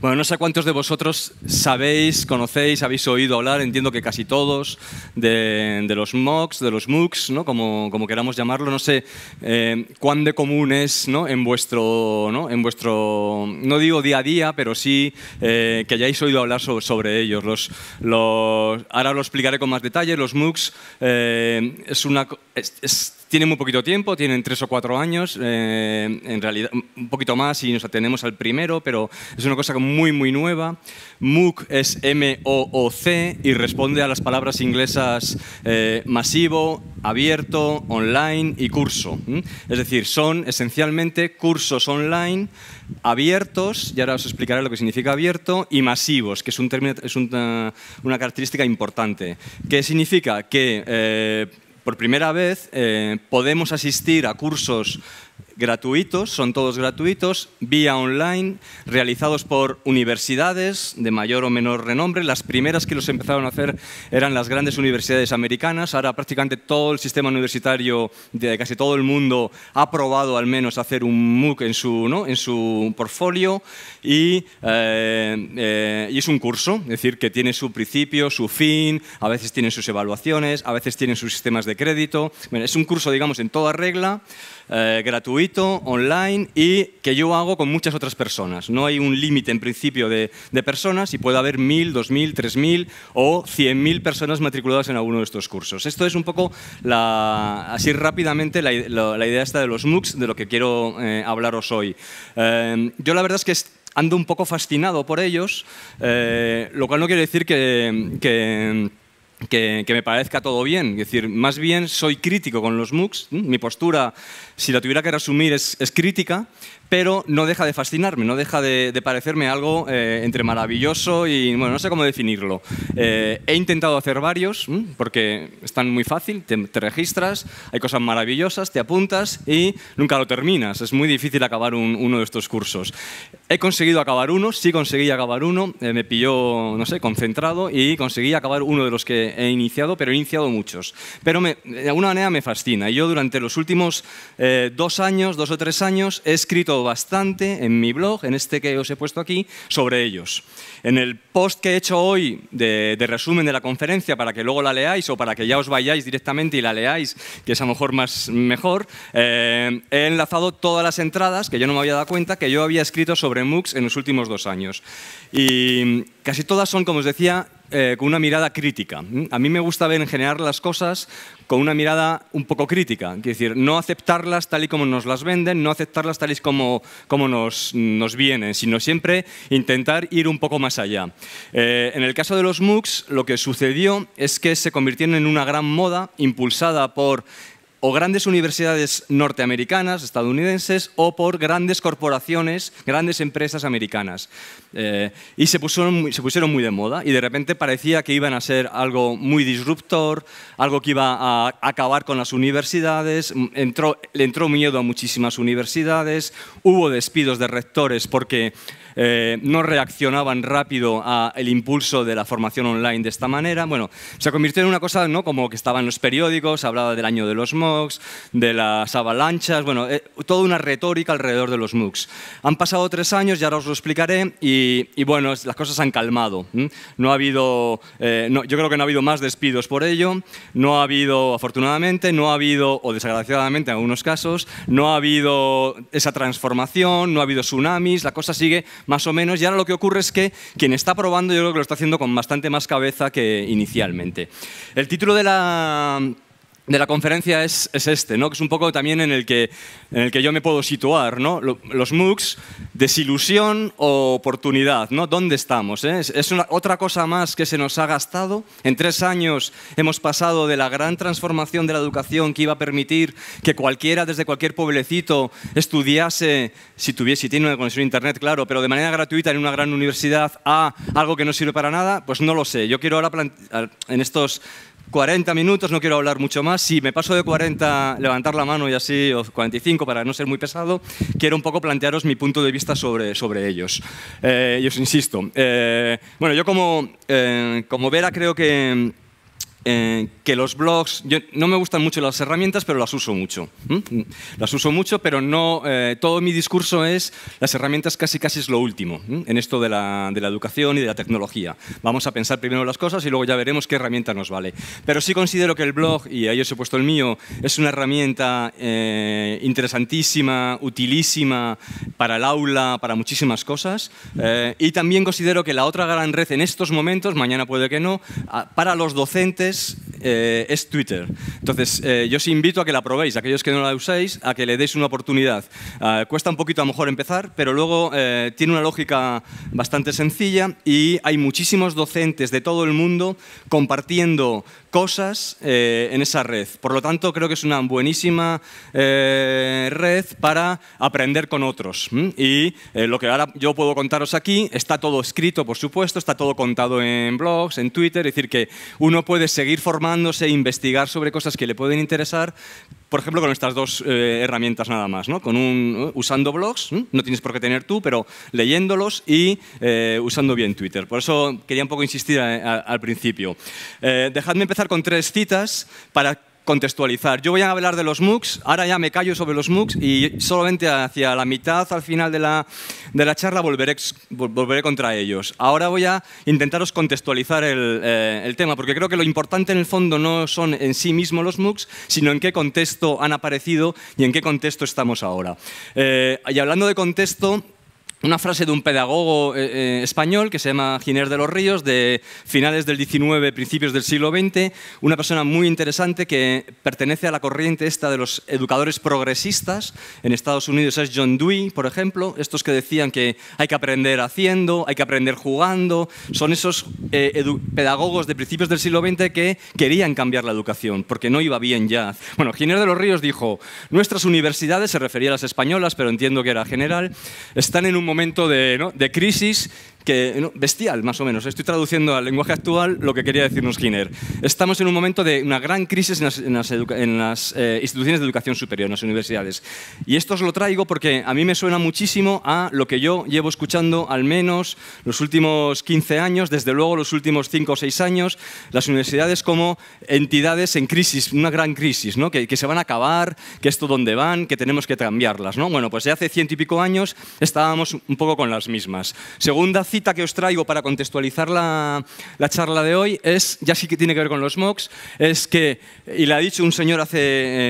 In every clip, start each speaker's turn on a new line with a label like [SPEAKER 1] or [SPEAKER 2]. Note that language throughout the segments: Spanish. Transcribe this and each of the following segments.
[SPEAKER 1] Bueno, no sé cuántos de vosotros sabéis, conocéis, habéis oído hablar, entiendo que casi todos, de, los MOOCs, de los MOOCs, ¿no? como, queramos llamarlo. No sé eh, cuán de común es ¿no? en, vuestro, ¿no? en vuestro, no digo día a día, pero sí eh, que hayáis oído hablar sobre, ellos. Los, los, ahora lo explicaré con más detalle. Los MOOCs eh, es una... Tienen muy poquito tiempo, tienen tres o cuatro años, eh, en realidad un poquito más y nos atenemos al primero, pero es una cosa muy, muy nueva. MOOC es M-O-O-C y responde a las palabras inglesas eh, masivo, abierto, online y curso. Es decir, son esencialmente cursos online abiertos, y ahora os explicaré lo que significa abierto, y masivos, que es, un término, es eh, una, característica importante. ¿Qué significa? Que por primera vez eh, podemos asistir a cursos gratuitos, son todos gratuitos, vía online, realizados por universidades de mayor o menor renombre. Las primeras que los empezaron a hacer eran las grandes universidades americanas. Ahora prácticamente todo el sistema universitario de casi todo el mundo ha probado al menos hacer un MOOC en su, portfolio eh, eh, y, es un curso, es decir, que tiene su principio, su fin, a veces tienen sus evaluaciones, a veces tienen sus sistemas de crédito. es un curso, digamos, en toda regla. Eh, gratuito, online y que yo hago con muchas otras personas. No hay un límite en principio de, personas y puede haber mil, dos mil, tres mil o cien mil personas matriculadas en alguno de estos cursos. Esto es un poco la, así rápidamente la, idea esta de los MOOCs, de lo que quiero eh, hablaros hoy. Em, yo la verdad es que ando un poco fascinado por ellos, eh, lo cual no quiere decir que que, me parezca todo bien. Es decir, más bien soy crítico con los MOOCs. Mi postura, si la tuviera que resumir, es crítica, pero no deja de fascinarme, no deja de, parecerme algo eh, entre maravilloso y, bueno, no sé cómo definirlo. Eh, he intentado hacer varios, porque están muy fácil, te, registras, hay cosas maravillosas, te apuntas y nunca lo terminas. Es muy difícil acabar uno de estos cursos. He conseguido acabar uno, sí conseguí acabar uno, eh, me pilló, no sé, concentrado y conseguí acabar uno de los que he iniciado, pero he iniciado muchos. Pero me, de alguna manera me fascina. Yo durante los últimos dos años, dos o tres años, he escrito bastante en mi blog, en este que os he puesto aquí, sobre ellos. En el post que he hecho hoy de, resumen de la conferencia, para que luego la leáis o para que ya os vayáis directamente y la leáis, que es a lo mejor más mejor, eh, he enlazado todas las entradas, que yo no me había dado cuenta, que yo había escrito sobre MOOCs en los últimos dos años. Y casi todas son, como os decía, eh, con una mirada crítica. ¿Mm? A mí me gusta ver en general las cosas con una mirada un poco crítica, es decir, no aceptarlas tal y como nos las venden, no aceptarlas tal y como, nos, vienen, sino siempre intentar ir un poco más allá. Eh, en el caso de los MOOCs, lo que sucedió es que se convirtieron en una gran moda impulsada por o grandes universidades norteamericanas, estadounidenses, o por grandes corporaciones, grandes empresas americanas. Eh, y se pusieron, muy, se pusieron muy de moda y de repente parecía que iban a ser algo muy disruptor, algo que iba a acabar con las universidades, mm, entró, le entró miedo a muchísimas universidades, hubo despidos de rectores porque eh, no reaccionaban rápido al impulso de la formación online de esta manera. Bueno, se convirtió en una cosa ¿no? como que estaba en los periódicos, hablaba del año de los de las avalanchas, bueno, eh, toda una retórica alrededor de los MOOCs. Han pasado tres años, ya ahora os lo explicaré, y, bueno, las cosas han calmado. No ha habido, eh, yo creo que no ha habido más despidos por ello, no ha habido, afortunadamente, no ha habido, o desgraciadamente en algunos casos, no ha habido esa transformación, no ha habido tsunamis, la cosa sigue más o menos, y ahora lo que ocurre es que quien está probando yo creo que lo está haciendo con bastante más cabeza que inicialmente. El título de la de la conferencia es, este, ¿no? que es un poco también en el que, el que yo me puedo situar. ¿no? Los MOOCs, desilusión o oportunidad, ¿no? ¿dónde estamos? Eh? Es otra cosa más que se nos ha gastado. En tres años hemos pasado de la gran transformación de la educación que iba a permitir que cualquiera desde cualquier pueblecito estudiase, si, tuviese, si tiene una conexión a Internet, claro, pero de manera gratuita en una gran universidad, a algo que no sirve para nada, pues no lo sé. Yo quiero ahora, en estos 40 minutos, no quiero hablar mucho más. Si me paso de 40, levantar la mano y así, o 45 para no ser muy pesado, quiero un poco plantearos mi punto de vista sobre, sobre ellos. yo eh, y os insisto, eh, bueno, yo como, eh, como Vera creo que que los blogs, no me gustan mucho las herramientas, pero las uso mucho. Las uso mucho, pero no, eh, todo mi discurso es, las herramientas casi casi es lo último en esto de la, educación y de la tecnología. Vamos a pensar primero las cosas y luego ya veremos qué herramienta nos vale. Pero sí considero que el blog, y ahí os he puesto el mío, es una herramienta eh, interesantísima, utilísima para el aula, para muchísimas cosas. Eh, y también considero que la otra gran red en estos momentos, mañana puede que no, para los docentes eh, es Twitter. Entonces, eh, yo os invito a que la probéis, aquellos que no la usáis, a que le deis una oportunidad. Ah, cuesta un poquito a lo mejor empezar, pero luego eh, tiene una lógica bastante sencilla y hay muchísimos docentes de todo el mundo compartiendo cosas eh, en esa red. Por lo tanto, creo que es una buenísima eh, red para aprender con otros. Y eh, lo que ahora yo puedo contaros aquí está todo escrito, por supuesto, está todo contado en blogs, en Twitter, es decir, que uno puede seguir formándose, e investigar sobre cosas que le pueden interesar, por ejemplo, con estas dos eh, herramientas nada más, ¿no? Con un, usando blogs, no tienes por qué tener tú, pero leyéndolos y eh, usando bien Twitter. Por eso quería un poco insistir eh, al principio. dejadme empezar con tres citas para contextualizar. Yo voy a hablar de los MOOCs, ahora ya me callo sobre los MOOCs y solamente hacia la mitad, al final de la, charla, volveré, volveré contra ellos. Ahora voy a intentaros contextualizar eh, el, tema, porque creo que lo importante en el fondo no son en sí mismos los MOOCs, sino en qué contexto han aparecido y en qué contexto estamos ahora. Eh, y hablando de contexto una frase de un pedagogo eh, eh, español que se llama Giner de los Ríos, de finales del XIX, principios del siglo XX, una persona muy interesante que pertenece a la corriente esta de los educadores progresistas. En Estados Unidos es John Dewey, por ejemplo, estos que decían que hay que aprender haciendo, hay que aprender jugando. Son esos eh, pedagogos de principios del siglo XX que querían cambiar la educación porque no iba bien ya. Bueno, Giner de los Ríos dijo, nuestras universidades, se refería a las españolas, pero entiendo que era general, están en un momento de, ¿no? de crisis, que, bestial más o menos, estoy traduciendo al lenguaje actual lo que quería decirnos Giner. Estamos en un momento de una gran crisis en las, eh, instituciones de educación superior, en las universidades. Y esto os lo traigo porque a mí me suena muchísimo a lo que yo llevo escuchando al menos los últimos 15 años, desde luego los últimos 5 o 6 años, las universidades como entidades en crisis, una gran crisis, que, se van a acabar, que esto dónde van, que tenemos que cambiarlas. ¿no? Bueno, pues ya hace ciento y pico años estábamos un poco con las mismas. Segunda cita que os traigo para contextualizar la, charla de hoy es, ya sí que tiene que ver con los MOOCs, es que, y la ha dicho un señor hace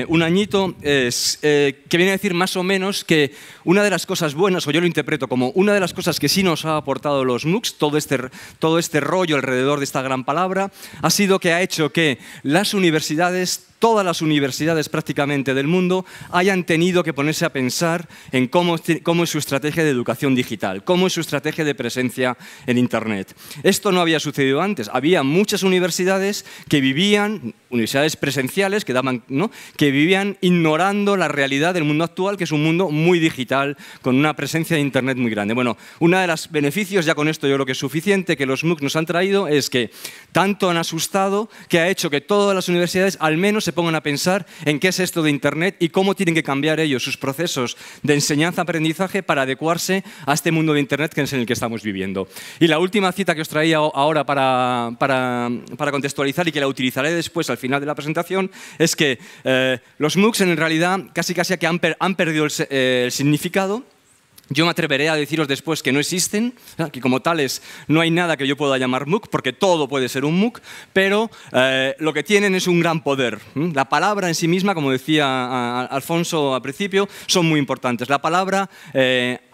[SPEAKER 1] eh, un añito, es, eh, que viene a decir más o menos que una de las cosas buenas, o yo lo interpreto como una de las cosas que sí nos ha aportado los MOOCs, todo este, todo este rollo alrededor de esta gran palabra, ha sido que ha hecho que las universidades todas las universidades prácticamente del mundo hayan tenido que ponerse a pensar en cómo, es su estrategia de educación digital, cómo es su estrategia de presencia en Internet. Esto no había sucedido antes. Había muchas universidades que vivían universidades presenciales que, daban, ¿no? que vivían ignorando la realidad del mundo actual, que es un mundo muy digital, con una presencia de Internet muy grande. Bueno, uno de los beneficios, ya con esto yo creo que es suficiente, que los MOOC nos han traído es que tanto han asustado que ha hecho que todas las universidades al menos se pongan a pensar en qué es esto de Internet y cómo tienen que cambiar ellos sus procesos de enseñanza-aprendizaje para adecuarse a este mundo de Internet que es en el que estamos viviendo. Y la última cita que os traía ahora para, para, para contextualizar y que la utilizaré después al final de la presentación, es que eh, los MOOCs en realidad casi casi que han, perdido eh, el, significado. Yo me atreveré a deciros después que no existen, que como tales no hay nada que yo pueda llamar MOOC, porque todo puede ser un MOOC, pero eh, lo que tienen es un gran poder. La palabra en sí misma, como decía Alfonso al principio, son muy importantes. La palabra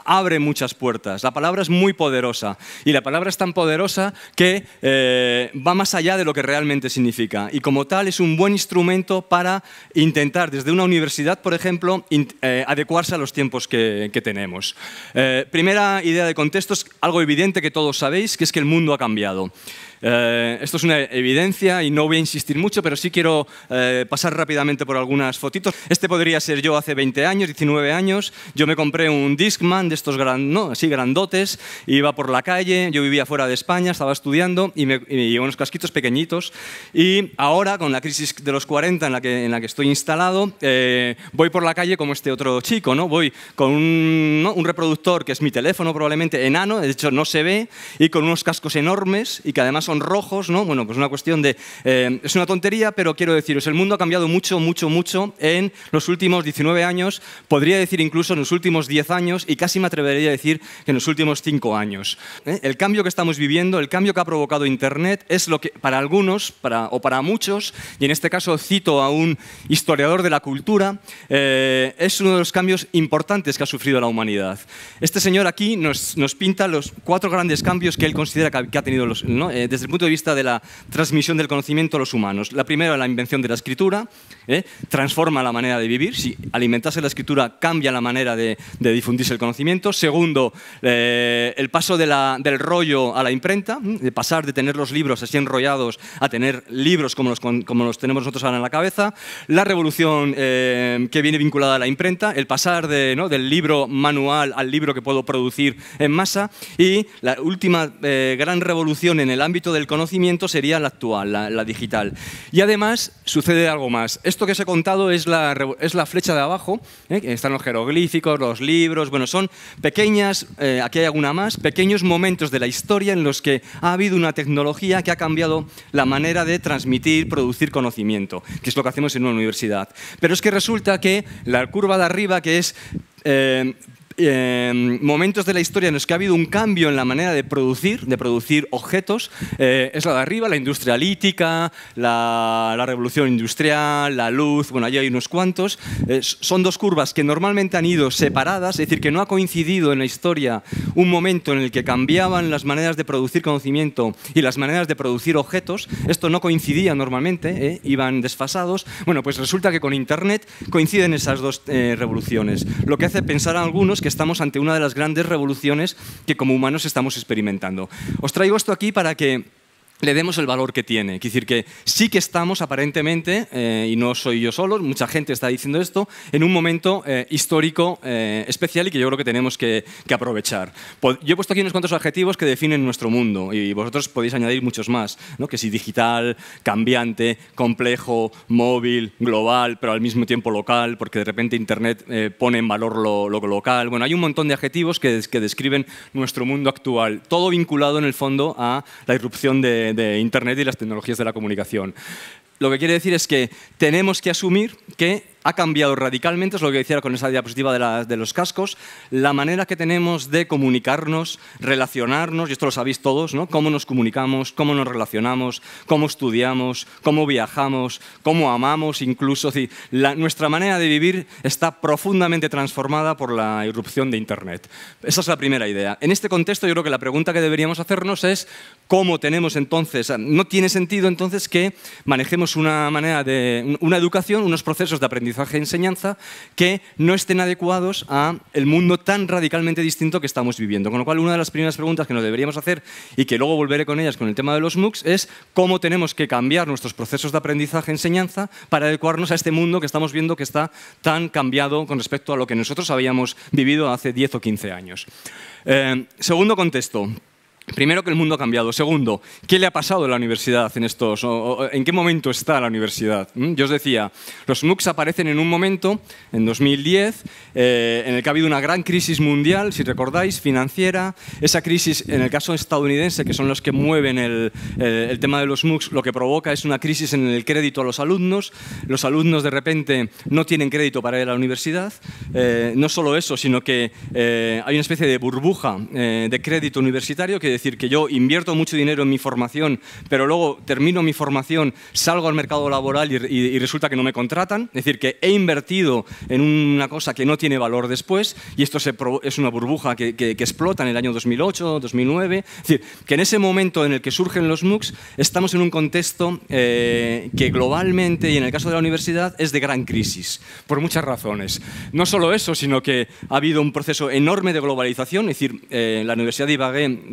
[SPEAKER 1] abre muchas puertas. La palabra es muy poderosa y la palabra es tan poderosa que eh, va más allá de lo que realmente significa. Y como tal es un buen instrumento para intentar desde una universidad, por ejemplo, eh, adecuarse a los tiempos que, tenemos. Eh, primera idea de contexto es algo evidente que todos sabéis, que es que el mundo ha cambiado. Eh, esto es una evidencia y no voy a insistir mucho, pero sí quiero eh, pasar rápidamente por algunas fotitos. Este podría ser yo hace 20 años, 19 años. Yo me compré un Discman de estos gran, no, así grandotes, iba por la calle, yo vivía fuera de España, estaba estudiando y, me, y unos casquitos pequeñitos. Y ahora, con la crisis de los 40 en la que, en la que estoy instalado, eh, voy por la calle como este otro chico, ¿no? Voy con un, un reproductor que es mi teléfono probablemente enano, de hecho no se ve, y con unos cascos enormes y que además son rojos, ¿no? Bueno, pues una cuestión de... Eh, es una tontería, pero quiero deciros, el mundo ha cambiado mucho, mucho, mucho en los últimos 19 años, podría decir incluso en los últimos 10 años y casi me atrevería a decir que en los últimos 5 años. ¿eh? El cambio que estamos viviendo, el cambio que ha provocado Internet es lo que para algunos para, o para muchos, y en este caso cito a un historiador de la cultura, eh, es uno de los cambios importantes que ha sufrido la humanidad. Este señor aquí nos, nos pinta los cuatro grandes cambios que él considera que ha, tenido los, ¿no? desde el punto de vista de la transmisión del conocimiento a los humanos. La primera, la invención de la escritura, ¿eh? transforma la manera de vivir. Si alimentase la escritura, cambia la manera de, difundirse el conocimiento. Segundo, eh, el paso de la, del rollo a la imprenta, de pasar de tener los libros así enrollados a tener libros como los, como los tenemos nosotros ahora en la cabeza. La revolución eh, que viene vinculada a la imprenta, el pasar de, ¿no? del libro manual al libro que puedo producir en masa. Y la última gran revolución en el ámbito del conocimiento sería la actual, la, digital. Y además sucede algo más. Esto que os he contado es la, es la flecha de abajo, ¿eh? están los jeroglíficos, los libros, bueno, son pequeñas, eh, aquí hay alguna más, pequeños momentos de la historia en los que ha habido una tecnología que ha cambiado la manera de transmitir, producir conocimiento, que es lo que hacemos en una universidad. Pero es que resulta que la curva de arriba, que es eh, momentos de la historia en los que ha habido un cambio en la manera de producir, de producir objetos, eh, es la de arriba, la industrialítica, la, revolución industrial, la luz, bueno, allí hay unos cuantos. Eh, son dos curvas que normalmente han ido separadas, es decir, que no ha coincidido en la historia un momento en el que cambiaban las maneras de producir conocimiento y las maneras de producir objetos. Esto no coincidía normalmente, eh, iban desfasados. Bueno, pues resulta que con Internet coinciden esas dos revoluciones. Lo que hace pensar a algunos que estamos ante una de las grandes revoluciones que como humanos estamos experimentando. Os traigo esto aquí para que le demos el valor que tiene. Es decir, que sí que estamos aparentemente, eh, y no soy yo solo, mucha gente está diciendo esto, en un momento eh, histórico eh, especial y que yo creo que tenemos que, aprovechar. Yo he puesto aquí unos cuantos adjetivos que definen nuestro mundo y vosotros podéis añadir muchos más, que si digital, cambiante, complejo, móvil, global, pero al mismo tiempo local, porque de repente Internet pone en valor lo, local. Bueno, hay un montón de adjetivos que describen nuestro mundo actual, todo vinculado en el fondo a la irrupción de de, Internet y las tecnologías de la comunicación. Lo que quiere decir es que tenemos que asumir que ha cambiado radicalmente, es lo que decía con esa diapositiva de, los cascos, la manera que tenemos de comunicarnos, relacionarnos, y esto lo sabéis todos, ¿no? Cómo nos comunicamos, cómo nos relacionamos, cómo estudiamos, cómo viajamos, cómo amamos incluso. nuestra manera de vivir está profundamente transformada por la irrupción de Internet. Esa es la primera idea. En este contexto yo creo que la pregunta que deberíamos hacernos es cómo tenemos entonces, no tiene sentido entonces que manejemos una manera de, una educación, unos procesos de aprendizaje de e enseñanza que no estén adecuados a el mundo tan radicalmente distinto que estamos viviendo. Con lo cual, una de las primeras preguntas que nos deberíamos hacer y que luego volveré con ellas con el tema de los MOOCs es cómo tenemos que cambiar nuestros procesos de aprendizaje y e enseñanza para adecuarnos a este mundo que estamos viendo que está tan cambiado con respecto a lo que nosotros habíamos vivido hace 10 o 15 años. Eh, segundo contexto. Primero, que el mundo ha cambiado. Segundo, ¿qué le ha pasado a la universidad en estos? ¿En qué momento está la universidad? ¿Mm? Yo os decía, los MOOCs aparecen en un momento, en 2010, eh, en el que ha habido una gran crisis mundial, si recordáis, financiera. Esa crisis, en el caso estadounidense, que son los que mueven eh, el, tema de los MOOCs, lo que provoca es una crisis en el crédito a los alumnos. Los alumnos, de repente, no tienen crédito para ir a la universidad. Eh, no solo eso, sino que hay una especie de burbuja de crédito universitario que decir, que yo invierto mucho dinero en mi formación, pero luego termino mi formación, salgo al mercado laboral y, resulta que no me contratan. Es decir, que he invertido en una cosa que no tiene valor después y esto se es una burbuja que, explota en el año 2008, 2009. Es decir, que en ese momento en el que surgen los MOOCs estamos en un contexto eh, que globalmente y en el caso de la universidad es de gran crisis, por muchas razones. No solo eso, sino que ha habido un proceso enorme de globalización, es decir, eh, la Universidad de Ibagué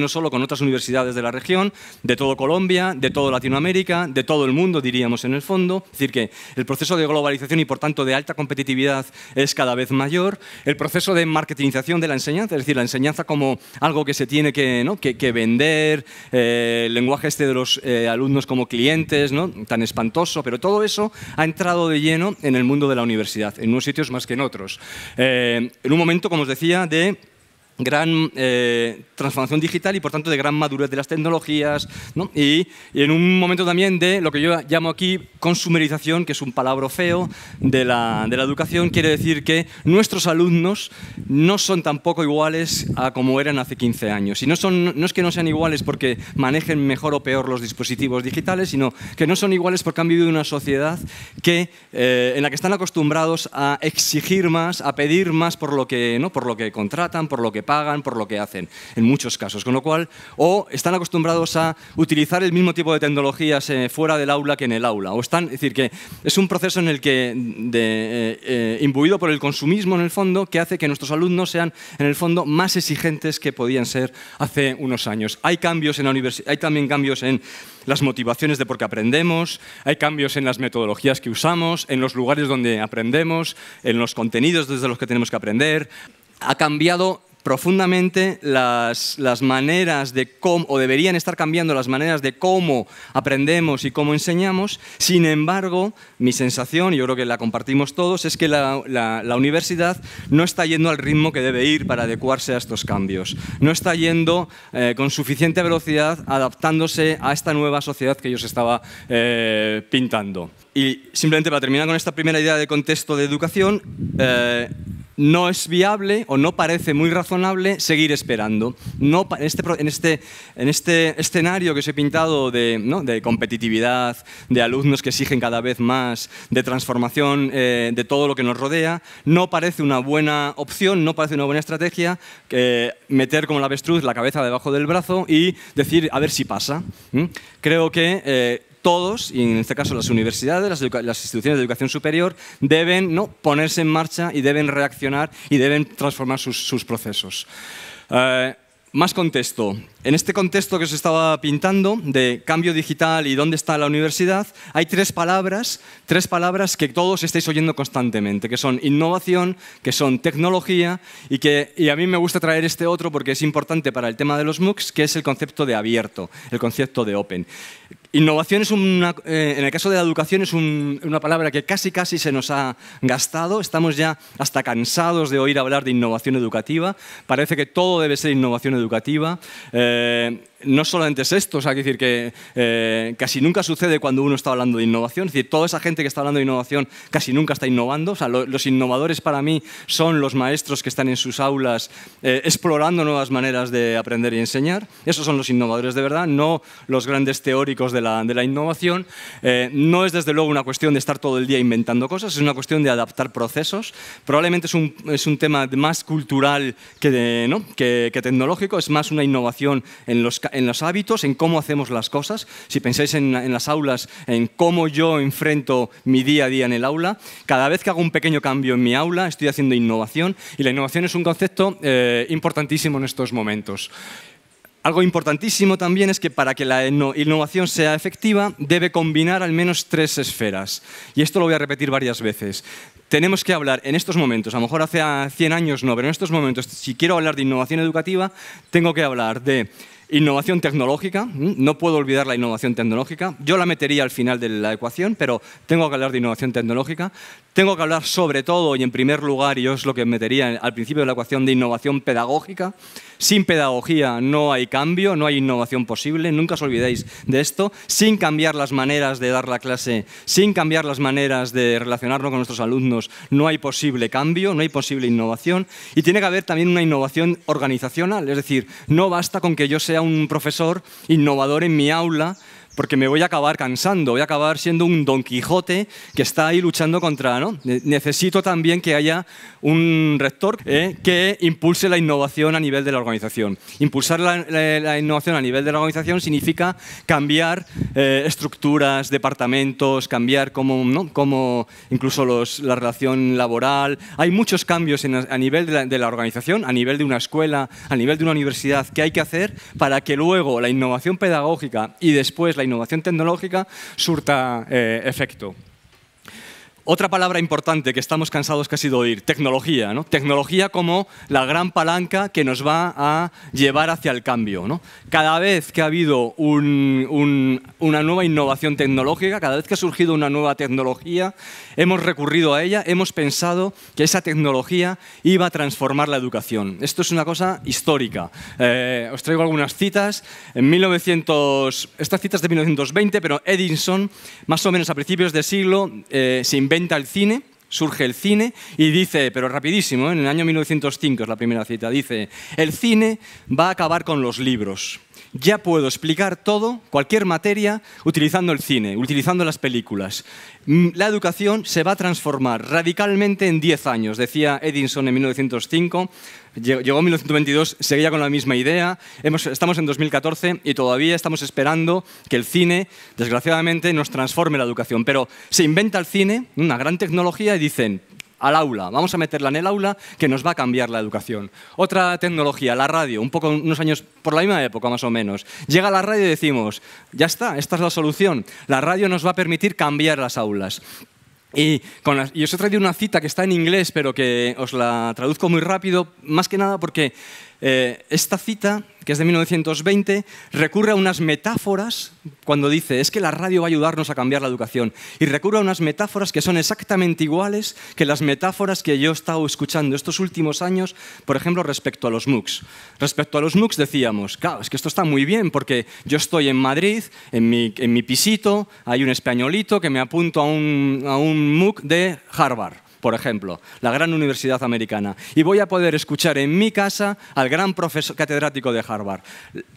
[SPEAKER 1] no solo con otras universidades de la región, de todo Colombia, de toda Latinoamérica, de todo el mundo, diríamos en el fondo. Es decir, que el proceso de globalización y por tanto de alta competitividad es cada vez mayor. El proceso de marketingización de la enseñanza, es decir, la enseñanza como algo que se tiene que, que, vender, eh, el lenguaje este de los eh, alumnos como clientes, ¿no? tan espantoso, pero todo eso ha entrado de lleno en el mundo de la universidad, en unos sitios más que en otros. Eh, en un momento, como os decía, de gran eh, transformación digital y por tanto de gran madurez de las tecnologías y, en un momento también de lo que yo llamo aquí consumerización, que es un palabra feo de la, educación, quiere decir que nuestros alumnos no son tampoco iguales a como eran hace 15 años. Y no, son, no es que no sean iguales porque manejen mejor o peor los dispositivos digitales, sino que no son iguales porque han vivido en una sociedad que, eh, en la que están acostumbrados a exigir más, a pedir más por lo que, ¿no? por lo que contratan, por lo que pagan por lo que hacen, en muchos casos. Con lo cual, o están acostumbrados a utilizar el mismo tipo de tecnologías eh, fuera del aula que en el aula. O están, es decir, que es un proceso en el que, de, eh, eh, imbuido por el consumismo en el fondo, que hace que nuestros alumnos sean, en el fondo, más exigentes que podían ser hace unos años. Hay cambios en la universidad, hay también cambios en las motivaciones de por qué aprendemos, hay cambios en las metodologías que usamos, en los lugares donde aprendemos, en los contenidos desde los que tenemos que aprender. Ha cambiado profundamente las, maneras de cómo, o deberían estar cambiando las maneras de cómo aprendemos y cómo enseñamos. Sin embargo, mi sensación, y yo creo que la compartimos todos, es que la, universidad no está yendo al ritmo que debe ir para adecuarse a estos cambios. No está yendo eh, con suficiente velocidad adaptándose a esta nueva sociedad que yo os estaba eh, pintando. Y simplemente para terminar con esta primera idea de contexto de educación, eh, no es viable o no parece muy razonable seguir esperando. No, en, este, en, este, en este escenario que os he pintado de, competitividad, de alumnos que exigen cada vez más, de transformación eh, de todo lo que nos rodea, no parece una buena opción, no parece una buena estrategia eh, meter como la avestruz la cabeza debajo del brazo y decir a ver si pasa. Creo que... Eh, todos, y en este caso las universidades, las, instituciones de educación superior, deben ¿no? ponerse en marcha y deben reaccionar y deben transformar sus, procesos. Eh, más contexto. En este contexto que os estaba pintando de cambio digital y dónde está la universidad, hay tres palabras, tres palabras que todos estáis oyendo constantemente, que son innovación, que son tecnología y que y a mí me gusta traer este otro porque es importante para el tema de los MOOCs, que es el concepto de abierto, el concepto de open. Innovación es una, eh, en el caso de la educación es una palabra que casi casi se nos ha gastado. Estamos ya hasta cansados de oír hablar de innovación educativa. Parece que todo debe ser innovación educativa. Eh, no solamente es esto, hay que decir que eh, casi nunca sucede cuando uno está hablando de innovación, es decir, toda esa gente que está hablando de innovación casi nunca está innovando, los innovadores para mí son los maestros que están en sus aulas eh, explorando nuevas maneras de aprender y enseñar, esos son los innovadores de verdad, no los grandes teóricos de la, innovación, eh, no es desde luego una cuestión de estar todo el día inventando cosas, es una cuestión de adaptar procesos, probablemente es un, tema más cultural que, de, tecnológico, es más una innovación en los en los hábitos, en cómo hacemos las cosas. Si pensáis en, las aulas, en cómo yo enfrento mi día a día en el aula, cada vez que hago un pequeño cambio en mi aula estoy haciendo innovación y la innovación es un concepto eh, importantísimo en estos momentos. Algo importantísimo también es que para que la innovación sea efectiva debe combinar al menos tres esferas. Y esto lo voy a repetir varias veces. Tenemos que hablar en estos momentos, a lo mejor hace 100 ah, años no, pero en estos momentos, si quiero hablar de innovación educativa, tengo que hablar de Innovación tecnológica, no puedo olvidar la innovación tecnológica. Yo la metería al final de la ecuación, pero tengo que hablar de innovación tecnológica. Tengo que hablar sobre todo y en primer lugar, y yo es lo que metería al principio de la ecuación de innovación pedagógica. Sin pedagogía no hay cambio, no hay innovación posible, nunca os olvidéis de esto. Sin cambiar las maneras de dar la clase, sin cambiar las maneras de relacionarnos con nuestros alumnos, no hay posible cambio, no hay posible innovación. Y tiene que haber también una innovación organizacional, es decir, no basta con que yo sea un profesor innovador en mi aula, porque me voy a acabar cansando, voy a acabar siendo un Don Quijote que está ahí luchando contra, ¿no? Necesito también que haya un rector eh, que impulse la innovación a nivel de la organización. Impulsar la, innovación a nivel de la organización significa cambiar eh, estructuras, departamentos, cambiar cómo, ¿no? Como incluso los, la relación laboral. Hay muchos cambios a nivel de la, de la organización, a nivel de una escuela, a nivel de una universidad, que hay que hacer para que luego la innovación pedagógica y después la innovación tecnológica surta eh, efecto. Otra palabra importante que estamos cansados casi de oír, tecnología. ¿no? Tecnología como la gran palanca que nos va a llevar hacia el cambio. ¿no? Cada vez que ha habido una nueva innovación tecnológica, cada vez que ha surgido una nueva tecnología, hemos recurrido a ella, hemos pensado que esa tecnología iba a transformar la educación. Esto es una cosa histórica. Eh, os traigo algunas citas. En 1900, estas citas de 1920, pero Edison, más o menos a principios de siglo, eh, se inventó inventa el cine, surge el cine y dice, pero rapidísimo, ¿eh? en el año 1905 es la primera cita, dice, el cine va a acabar con los libros. Ya puedo explicar todo, cualquier materia, utilizando el cine, utilizando las películas. Mm, la educación se va a transformar radicalmente en 10 años, decía Edison en 1905 Llegó 1922, seguía con la misma idea. Hemos, estamos en 2014 y todavía estamos esperando que el cine, desgraciadamente, nos transforme la educación. Pero se inventa el cine, una gran tecnología, y dicen, al aula, vamos a meterla en el aula que nos va a cambiar la educación. Otra tecnología, la radio, un poco unos años por la misma época más o menos. Llega la radio y decimos, ya está, esta es la solución. La radio nos va a permitir cambiar las aulas. Y, con os he traído una cita que está en inglés, pero que os la traduzco muy rápido, más que nada porque eh, esta cita, que es de 1920, recurre a unas metáforas cuando dice, es que la radio va a ayudarnos a cambiar la educación. Y recurre a unas metáforas que son exactamente iguales que las metáforas que yo he estado escuchando estos últimos años, por ejemplo, respecto a los MOOCs. Respecto a los MOOCs decíamos, claro, es que esto está muy bien porque yo estoy en Madrid, en mi, pisito, hay un españolito que me apunto a un, a un MOOC de Harvard por ejemplo, la gran universidad americana, y voy a poder escuchar en mi casa al gran profesor, catedrático de Harvard.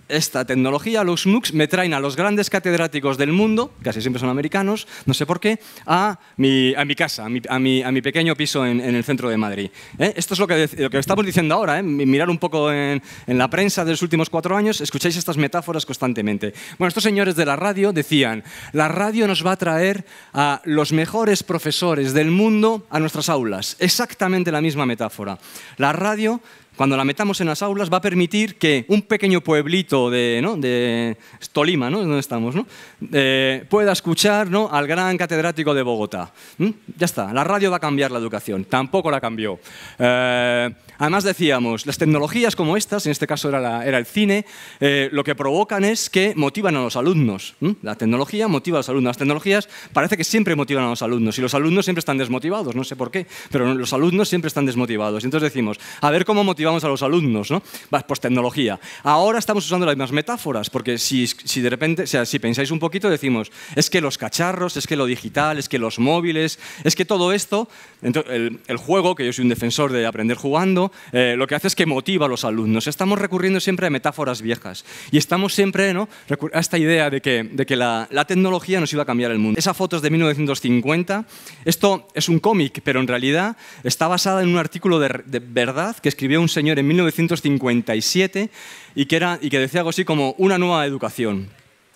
[SPEAKER 1] Esta tecnología, los MOOCs, me traen a los grandes catedráticos del mundo, casi siempre son americanos, no sé por qué, a mi, a mi casa, a mi, a mi, pequeño piso en, en, el centro de Madrid. ¿Eh? Esto es lo que, lo que estamos diciendo ahora, ¿eh? mirar un poco en, en la prensa de los últimos cuatro años, escucháis estas metáforas constantemente. Bueno, estos señores de la radio decían, la radio nos va a traer a los mejores profesores del mundo a nuestra nuestras aulas. Exactamente la misma metáfora. La radio, cuando la metamos en las aulas, va a permitir que un pequeño pueblito de, ¿no? de Tolima, ¿no? donde estamos, ¿no? Eh, pueda escuchar ¿no? al gran catedrático de Bogotá. ¿Mm? Ya está, la radio va a cambiar la educación. Tampoco la cambió. Eh, Además decíamos, las tecnologías como estas, en este caso era, el cine, eh, lo que provocan es que motivan a los alumnos. La tecnología motiva a los alumnos. Las tecnologías parece que siempre motivan a los alumnos y los alumnos siempre están desmotivados, no sé por qué, pero los alumnos siempre están desmotivados. Entonces decimos, a ver cómo motivamos a los alumnos, ¿no? Pues tecnología. Ahora estamos usando las mismas metáforas, porque si, de repente, o sea, si pensáis un poquito, decimos, es que los cacharros, es que lo digital, es que los móviles, es que todo esto, el juego, que yo soy un defensor de aprender jugando, eh, lo que hace es que motiva a los alumnos. Estamos recurriendo siempre a metáforas viejas y estamos siempre ¿no? a esta idea de que, la, tecnología nos iba a cambiar el mundo. Esa foto es de 1950. Esto es un cómic, pero en realidad está basada en un artículo de, verdad que escribió un señor en 1957 y que, era, y que decía algo así como una nueva educación.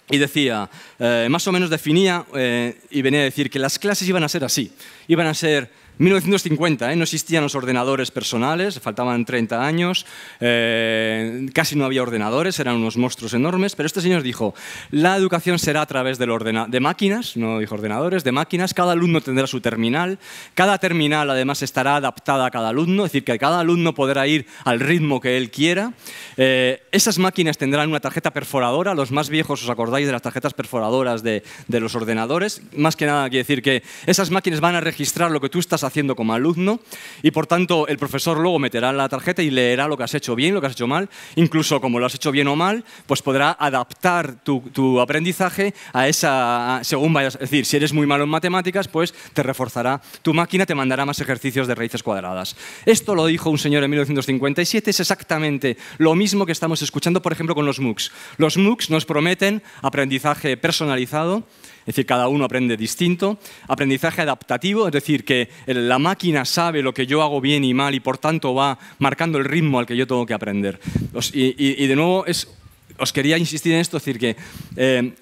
[SPEAKER 1] Y decía, eh, más o menos definía eh, y venía a decir que las clases iban a ser así. Iban a ser 1950, ¿eh? no existían los ordenadores personales, faltaban 30 años, eh, casi no había ordenadores, eran unos monstruos enormes, pero este señor dijo, la educación será a través del de máquinas, no dijo ordenadores, de máquinas, cada alumno tendrá su terminal, cada terminal además estará adaptada a cada alumno, es decir, que cada alumno podrá ir al ritmo que él quiera, eh, esas máquinas tendrán una tarjeta perforadora, los más viejos os acordáis de las tarjetas perforadoras de, de los ordenadores, más que nada quiere decir que esas máquinas van a registrar lo que tú estás haciendo como alumno y por tanto el profesor luego meterá la tarjeta y leerá lo que has hecho bien, lo que has hecho mal, incluso como lo has hecho bien o mal, pues podrá adaptar tu, aprendizaje a esa, según vayas, es decir, si eres muy malo en matemáticas, pues te reforzará tu máquina, te mandará más ejercicios de raíces cuadradas. Esto lo dijo un señor en 1957, es exactamente lo mismo que estamos escuchando, por ejemplo, con los MOOCs. Los MOOCs nos prometen aprendizaje personalizado, es decir, cada uno aprende distinto. Aprendizaje adaptativo, es decir, que la máquina sabe lo que yo hago bien y mal y por tanto va marcando el ritmo al que yo tengo que aprender. Y, de nuevo es os quería insistir en esto, es decir, que eh,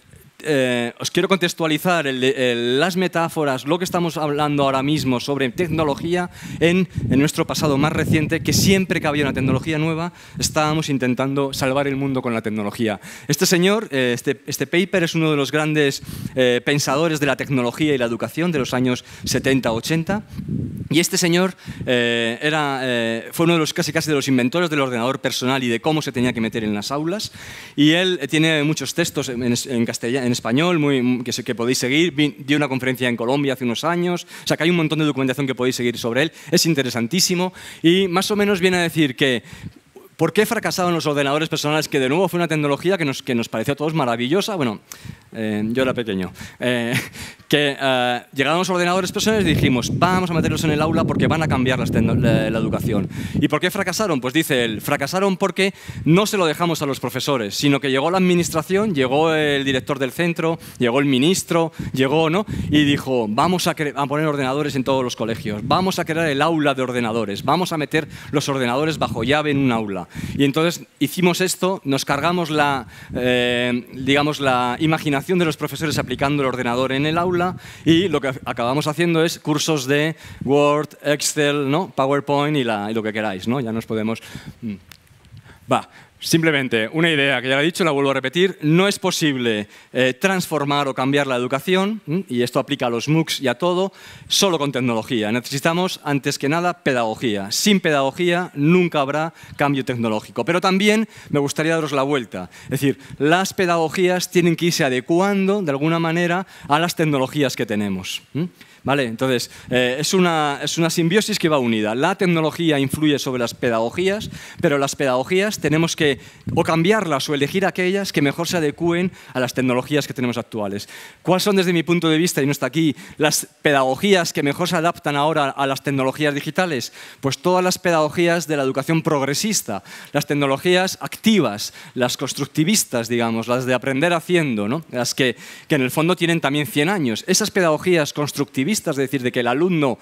[SPEAKER 1] eh, os quiero contextualizar las metáforas, lo que estamos hablando ahora mismo sobre tecnología en, nuestro pasado más reciente, que siempre que había una tecnología nueva, estábamos intentando salvar el mundo con la tecnología. Este señor, eh, este, este, paper, es uno de los grandes eh, pensadores de la tecnología y la educación de los años 70-80. Y este señor era, fue uno de los casi casi de los inventores del ordenador personal y de cómo se tenía que meter en las aulas. Y él tiene muchos textos en, en castellano, en español mm, que, que podéis seguir. Dio una conferencia en Colombia hace unos años. O sea, que hay un montón de documentación que podéis seguir sobre él. Es interesantísimo. Y más o menos viene a decir que ¿Por qué fracasaron los ordenadores personales? Que de nuevo fue una tecnología que nos, que nos pareció a todos maravillosa. Bueno, eh, yo era pequeño. Eh, que eh, llegaron los ordenadores personales y dijimos, vamos a meterlos en el aula porque van a cambiar la, educación. ¿Y por qué fracasaron? Pues dice él, fracasaron porque no se lo dejamos a los profesores, sino que llegó la administración, llegó el director del centro, llegó el ministro, llegó, ¿no? Y dijo, vamos a, poner ordenadores en todos los colegios, vamos a crear el aula de ordenadores, vamos a meter los ordenadores bajo llave en un aula. Y entonces hicimos esto, nos cargamos la, eh, digamos, la imaginación de los profesores aplicando el ordenador en el aula, y lo que acabamos haciendo es cursos de Word, Excel, ¿no? PowerPoint y, y lo que queráis, ¿no? Ya nos podemos... Mm. Va, Simplemente, una idea que ya he dicho, la vuelvo a repetir, no es posible eh, transformar o cambiar la educación, y esto aplica a los MOOCs y a todo, solo con tecnología. Necesitamos, antes que nada, pedagogía. Sin pedagogía nunca habrá cambio tecnológico. Pero también me gustaría daros la vuelta. Es decir, las pedagogías tienen que irse adecuando, de alguna manera, a las tecnologías que tenemos. ¿Vale? Entonces, eh, es, una, es una simbiosis que va unida. La tecnología influye sobre las pedagogías, pero las pedagogías tenemos que o cambiarlas o elegir aquellas que mejor se adecúen a las tecnologías que tenemos actuales. ¿Cuáles son, desde mi punto de vista, y no está aquí, las pedagogías que mejor se adaptan ahora a las tecnologías digitales? Pues todas las pedagogías de la educación progresista, las tecnologías activas, las constructivistas, digamos, las de aprender haciendo, ¿no? las que, que en el fondo tienen también 100 años. Esas pedagogías constructivistas es decir, de que el alumno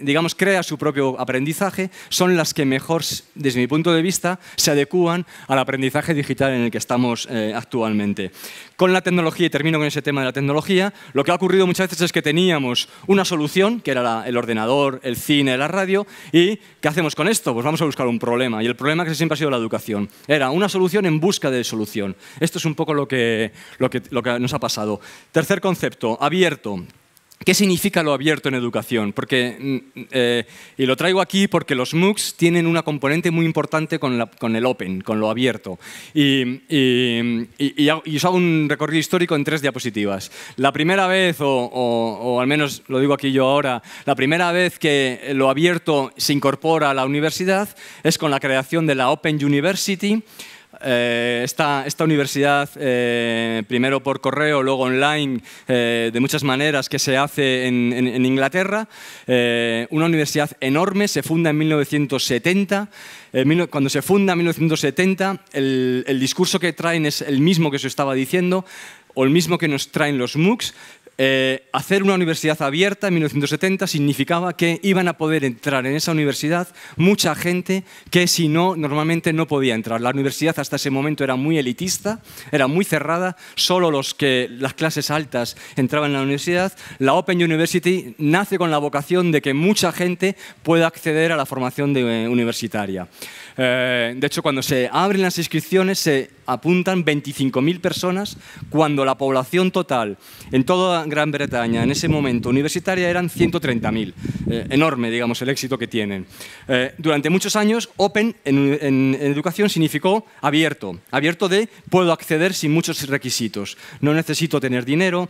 [SPEAKER 1] digamos, crea su propio aprendizaje, son las que mejor, desde mi punto de vista, se adecúan al aprendizaje digital en el que estamos eh, actualmente. Con la tecnología, y termino con ese tema de la tecnología, lo que ha ocurrido muchas veces es que teníamos una solución, que era el ordenador, el cine, la radio, y ¿qué hacemos con esto? Pues vamos a buscar un problema, y el problema que siempre ha sido la educación. Era una solución en busca de solución. Esto es un poco lo que nos ha pasado. Tercer concepto, abierto. ¿Qué significa lo abierto en educación? Porque, mm, mm, eh, y lo traigo aquí porque los MOOCs tienen una componente muy importante con, el open, con lo abierto. Y, y, os hago un recorrido histórico en tres diapositivas. La primera vez, o, o, al menos lo digo aquí yo ahora, la primera vez que lo abierto se incorpora a la universidad es con la creación de la Open University eh, esta, esta, universidad, eh, primero por correo, luego online, eh, de muchas maneras, que se hace en, en, Inglaterra. una universidad enorme, se funda en 1970. cuando se funda en 1970, el, el discurso que traen es el mismo que se estaba diciendo o el mismo que nos traen los MOOCs, eh, hacer una universidad abierta en 1970 significaba que iban a poder entrar en esa universidad mucha gente que si no, normalmente no podía entrar. La universidad hasta ese momento era muy elitista, era muy cerrada, solo los que, las clases altas entraban en la universidad. La Open University nace con la vocación de que mucha gente pueda acceder a la formación eh, universitaria. Eh, de hecho, cuando se abren las inscripciones se apuntan 25.000 personas cuando la población total en toda Gran Bretaña en ese momento universitaria eran 130.000. Eh, enorme, digamos, el éxito que tienen. Eh, durante muchos años, Open en, educación significó abierto. Abierto de puedo acceder sin muchos requisitos. No necesito tener dinero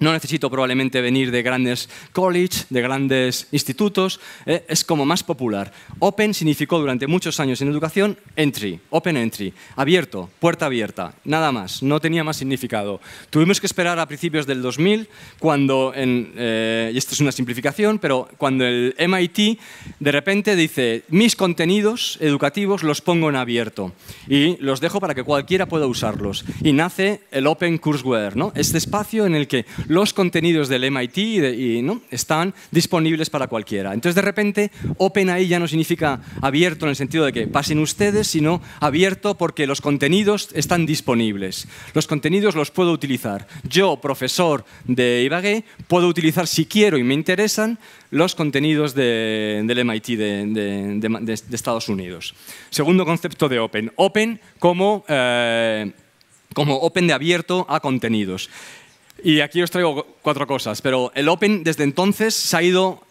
[SPEAKER 1] no necesito probablemente venir de grandes college, de grandes institutos, eh, es como más popular. Open significó durante muchos años en educación entry, open entry, abierto, puerta abierta, nada más, no tenía más significado. Tuvimos que esperar a principios del 2000 cuando, eh, y esto es una simplificación, pero cuando el MIT de repente dice, mis contenidos educativos los pongo en abierto y los dejo para que cualquiera pueda usarlos. Y nace el Open Courseware, ¿no? este espacio en el que los contenidos del MIT y, ¿no? están disponibles para cualquiera. Entonces, de repente, open ahí ya no significa abierto en el sentido de que pasen ustedes, sino abierto porque los contenidos están disponibles. Los contenidos los puedo utilizar. Yo, profesor de Ibagué, puedo utilizar si quiero y me interesan los contenidos del MIT de, Estados Unidos. Segundo concepto de Open. Open como, eh, como Open de abierto a contenidos. Y aquí os traigo cuatro cosas, pero el Open desde entonces se ha ido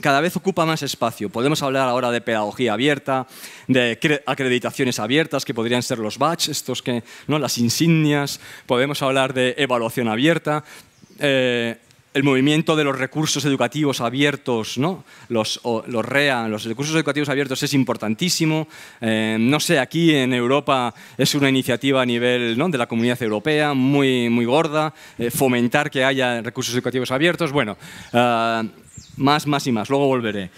[SPEAKER 1] cada vez ocupa más espacio. Podemos hablar ahora de pedagogía abierta, de acreditaciones abiertas, que podrían ser los badges, estos que, ¿no? las insignias. Podemos hablar de evaluación abierta. Eh, el movimiento de los recursos educativos abiertos, ¿no? los, los, REA, los recursos educativos abiertos es importantísimo. Eh, no sé, aquí en Europa es una iniciativa a nivel de la comunidad europea muy, muy gorda, eh, fomentar que haya recursos educativos abiertos. Bueno, eh, más, más y más, luego volveré.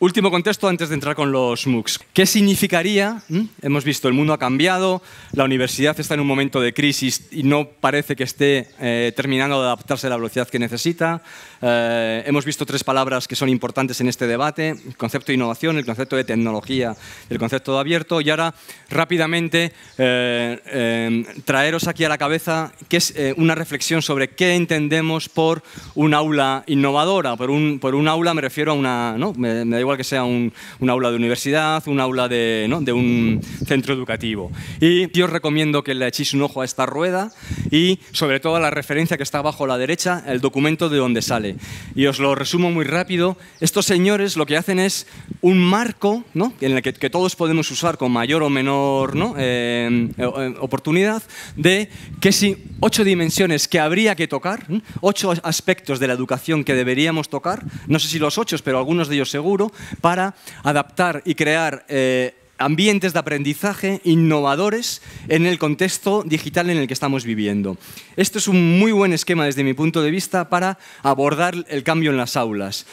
[SPEAKER 1] Último contexto antes de entrar con los MOOCs. ¿Qué significaría? ¿Mm? Hemos visto, el mundo ha cambiado, la universidad está en un momento de crisis y no parece que esté eh, terminando de adaptarse a la velocidad que necesita. Eh, hemos visto tres palabras que son importantes en este debate, el concepto de innovación, el concepto de tecnología, el concepto de abierto. Y ahora rápidamente eh, eh, traeros aquí a la cabeza que es una reflexión sobre qué entendemos por un aula innovadora. Por un, por un aula me refiero a una, ¿no? me, da igual que sea un, un, aula de universidad, un aula de, ¿no? de un centro educativo. Y os recomiendo que le echéis un ojo a esta rueda y sobre todo a la referencia que está abajo a la derecha, el documento de donde sale. Y os lo resumo muy rápido. Estos señores lo que hacen es un marco en el que, todos podemos usar con mayor o menor eh, eh, oportunidad de que si ocho dimensiones que habría que tocar, ocho aspectos de la educación que deberíamos tocar, no sé si los ocho, pero algunos de ellos seguro, para adaptar y crear... Eh, ambientes de aprendizaje innovadores en el contexto digital en el que estamos viviendo. Esto es un muy buen esquema desde mi punto de vista para abordar el cambio en las aulas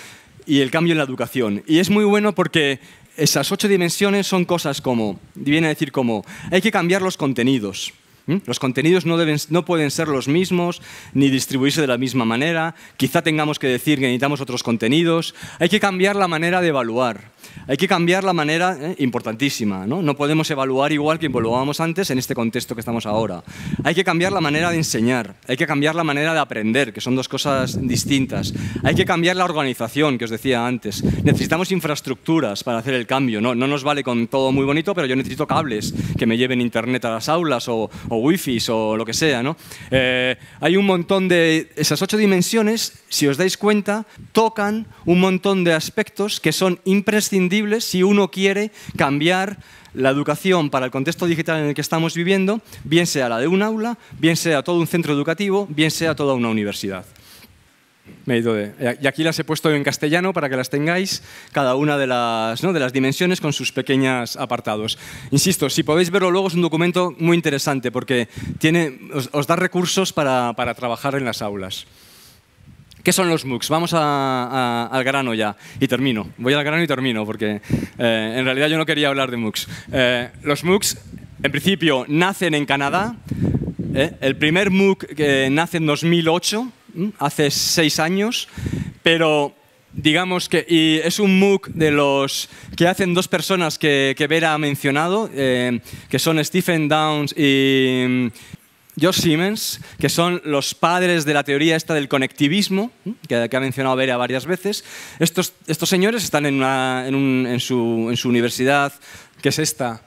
[SPEAKER 1] y el cambio en la educación. Y es muy bueno porque esas ocho dimensiones son cosas como, viene a decir como, hay que cambiar los contenidos. ¿Mm? Los contenidos no pueden ser los mismos, ni distribuirse de la misma manera. Quizá tengamos que decir que necesitamos otros contenidos. Hay que cambiar la manera de evaluar. Hay que cambiar la manera, eh, importantísima, ¿no? no podemos evaluar igual que evaluábamos antes en este contexto que estamos ahora. Hay que cambiar la manera de enseñar, hay que cambiar la manera de aprender, que son dos cosas distintas. Hay que cambiar la organización, que os decía antes. Necesitamos infraestructuras para hacer el cambio, no, no nos vale con todo muy bonito, pero yo necesito cables que me lleven internet a las aulas o, o wifi o lo que sea. ¿no? Eh, hay un montón de... Esas ocho dimensiones, si os dais cuenta, tocan un montón de aspectos que son imprescindibles si uno quiere cambiar la educación para el contexto digital en el que estamos viviendo, bien sea la de un aula, bien sea todo un centro educativo, bien sea toda una universidad. Y aquí las he puesto en castellano para que las tengáis, cada una de las, ¿no? de las dimensiones con sus pequeños apartados. Insisto, si podéis verlo luego es un documento muy interesante porque tiene, os, os da recursos para, para trabajar en las aulas. ¿Qué son los MOOCs? Vamos al grano ya. Y termino. Voy al grano y termino, porque eh, en realidad yo no quería hablar de MOOCs. Eh, los MOOCs, en principio, nacen en Canadá. Eh, el primer MOOC nace en 2008, hace seis años, pero digamos que y es un MOOC de los que hacen dos personas que, Vera ha mencionado, que son Stephen Downs y George Siemens, que son los padres de la teoría esta del conectivismo, ¿eh? que, ha mencionado Vera varias veces. Estos, estos señores están en, su, universidad, que es esta,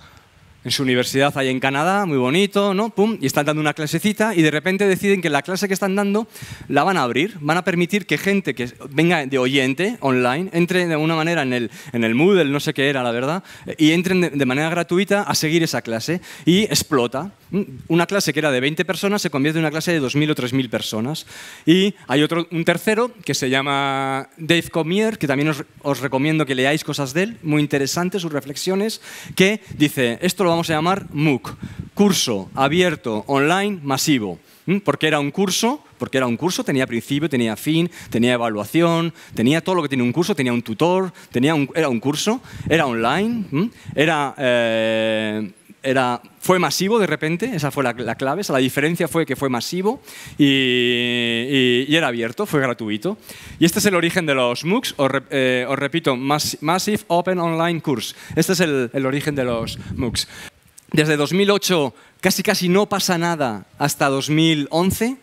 [SPEAKER 1] en su universidad ahí en Canadá, muy bonito, ¿no? Pum, y están dando una clasecita y de repente deciden que la clase que están dando la van a abrir, van a permitir que gente que venga de oyente online entre de alguna manera en el, Moodle, no sé qué era, la verdad, eh, y entren de manera gratuita a seguir esa clase y explota. Mm, una clase que era de 20 personas se convierte en una clase de 2.000 o 3.000 personas. Y hay otro, un tercero que se llama Dave Comier, que también os, recomiendo que leáis cosas de él, muy interesantes sus reflexiones, que dice, esto lo vamos a llamar MOOC, curso abierto, online, masivo mm, porque era un curso, porque era un curso, tenía principio, tenía fin, tenía evaluación, tenía todo lo que tiene un curso, tenía un tutor, tenía era un curso, era online, mm, era eh, fue masivo de repente, esa fue la, clave, la diferencia fue que fue masivo y, era abierto, fue gratuito. Y este es el origen de los MOOCs, os, eh, repito, Massive Open Online Course. Este es el, el origen de los MOOCs. Desde 2008 casi casi no pasa nada hasta 2011.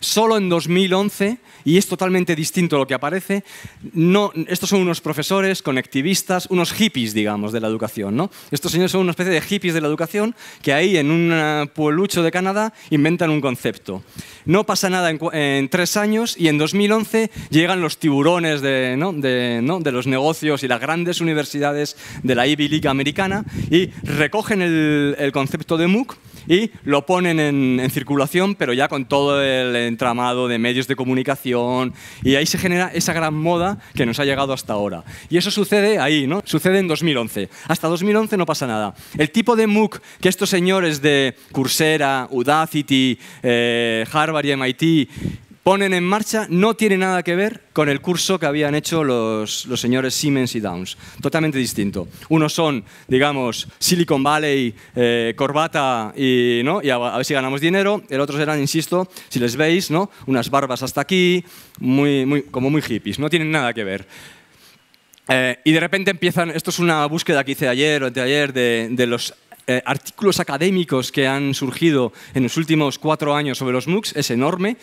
[SPEAKER 1] Solo en 2011 y es totalmente distinto lo que aparece. No, estos son unos profesores, conectivistas, unos hippies, digamos, de la educación. ¿no? Estos señores son una especie de hippies de la educación que ahí en un pueblucho de Canadá inventan un concepto. No pasa nada en, tres años y en 2011 llegan los tiburones de, los negocios y las grandes universidades de la Ivy League americana y recogen el concepto de MOOC y lo ponen en, circulación, pero ya con todo el entramado de medios de comunicación y ahí se genera esa gran moda que nos ha llegado hasta ahora. Y eso sucede ahí, ¿no? Sucede en 2011. Hasta 2011 no pasa nada. El tipo de MOOC que estos señores de Coursera, Udacity, eh, Harvard y MIT ponen en marcha no tiene nada que ver con el curso que habían hecho los, los, señores Siemens y Downs. Totalmente distinto. Unos son, digamos, Silicon Valley, eh, corbata y, ¿no? y a, ver si ganamos dinero. El otro eran, insisto, si les veis, ¿no? unas barbas hasta aquí, muy, muy, como muy hippies. No tienen nada que ver. Eh, y de repente empiezan, esto es una búsqueda que hice ayer o anteayer de, de los eh, artículos académicos que han surgido en los últimos cuatro años sobre los MOOCs es enorme.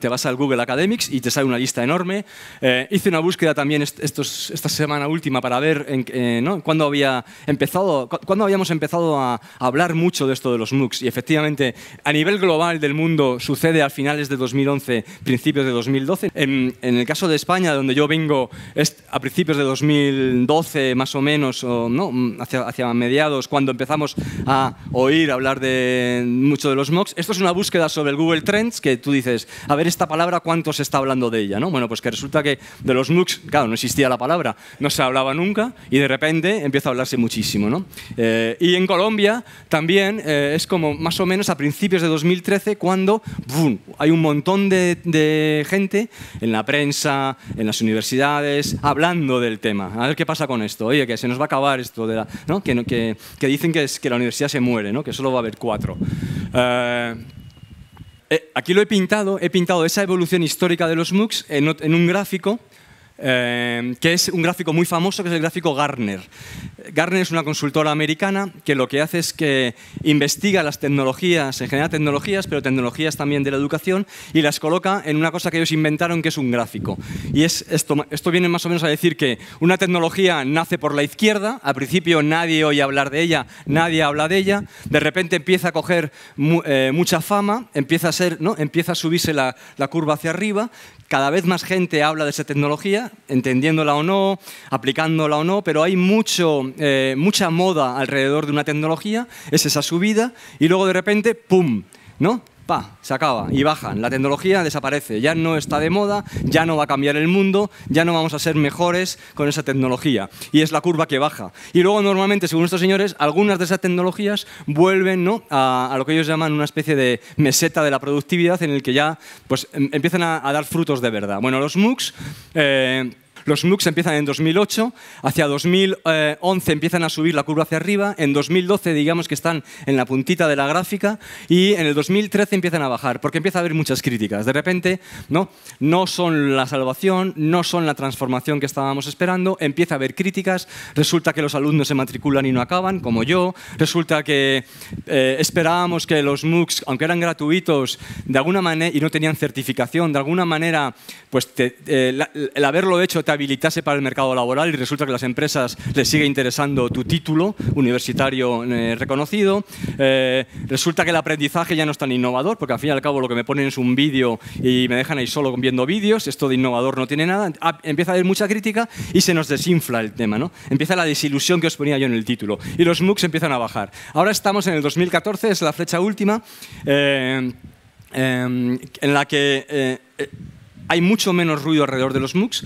[SPEAKER 1] te vas al Google Academics y te sale una lista enorme. Eh, hice una búsqueda también esta semana última para ver en, eh, cuándo, había empezado, cuándo habíamos empezado a, hablar mucho de esto de los MOOCs. Y efectivamente, a nivel global del mundo sucede a finales de 2011, principios de 2012. En, el caso de España, donde yo vengo, es a principios de 2012 más o menos, o, ¿no? hacia, hacia mediados, cuando empezó empezamos a oír hablar de mucho de los MOOCs. Esto es una búsqueda sobre el Google Trends que tú dices, a ver esta palabra, ¿cuánto se está hablando de ella? ¿no? Bueno, pues que resulta que de los MOOCs, claro, no existía la palabra, no se hablaba nunca y de repente empieza a hablarse muchísimo. ¿no? Eh, y en Colombia también eh, es como más o menos a principios de 2013 cuando hay un montón de, gente en la prensa, en las universidades, hablando del tema. A ver qué pasa con esto. Oye, que se nos va a acabar esto de la, ¿no? Que, que dicen que es que la universidad se muere, que solo va a haber cuatro. Eh, eh, aquí lo he pintado, he pintado esa evolución histórica de los MOOCs en un gráfico eh, que es un gráfico muy famoso, que es el gráfico Garner. Garner es una consultora americana que lo que hace es que investiga las tecnologías, en general tecnologías, pero tecnologías también de la educación, y las coloca en una cosa que ellos inventaron, que es un gráfico. Y es esto, viene más o menos a decir que una tecnología nace por la izquierda, al principio nadie oye hablar de ella, nadie habla de ella, de repente empieza a coger eh, mucha fama, empieza a, ser, ¿no? empieza a subirse la curva hacia arriba, cada vez más gente habla de esa tecnología, entendiéndola o no, aplicándola o no, pero hay mucho, eh, mucha moda alrededor de una tecnología, es esa subida, y luego de repente, ¡pum! ¿no? pa, se acaba y bajan. La tecnología desaparece, ya no está de moda, ya no va a cambiar el mundo, ya no vamos a ser mejores con esa tecnología. Y es la curva que baja. Y luego normalmente, según estos señores, algunas de esas tecnologías vuelven a, lo que ellos llaman una especie de meseta de la productividad en el que ya pues, em, empiezan a, dar frutos de verdad. Bueno, los MOOCs... Eh, los MOOCs empiezan en 2008, hacia 2011 empiezan a subir la curva hacia arriba, en 2012 digamos que están en la puntita de la gráfica y en el 2013 empiezan a bajar, porque empieza a haber muchas críticas. De repente, ¿no? No son la salvación, no son la transformación que estábamos esperando, empieza a haber críticas, resulta que los alumnos se matriculan y no acaban, como yo, resulta que eh, esperábamos que los MOOCs, aunque eran gratuitos, de alguna manera, y no tenían certificación, de alguna manera, pues eh, el haberlo hecho te habilitase para el mercado laboral y resulta que a las empresas les sigue interesando tu título universitario eh, reconocido. Eh, resulta que el aprendizaje ya no es tan innovador, porque al fin y al cabo lo que me ponen es un vídeo y me dejan ahí solo viendo vídeos, esto de innovador no tiene nada. Ah, empieza a haber mucha crítica y se nos desinfla el tema, ¿no? Empieza la desilusión que os ponía yo en el título. Y los MOOCs empiezan a bajar. Ahora estamos en el 2014, es la flecha última, eh, em, en la que hay mucho menos ruido alrededor de los MOOCs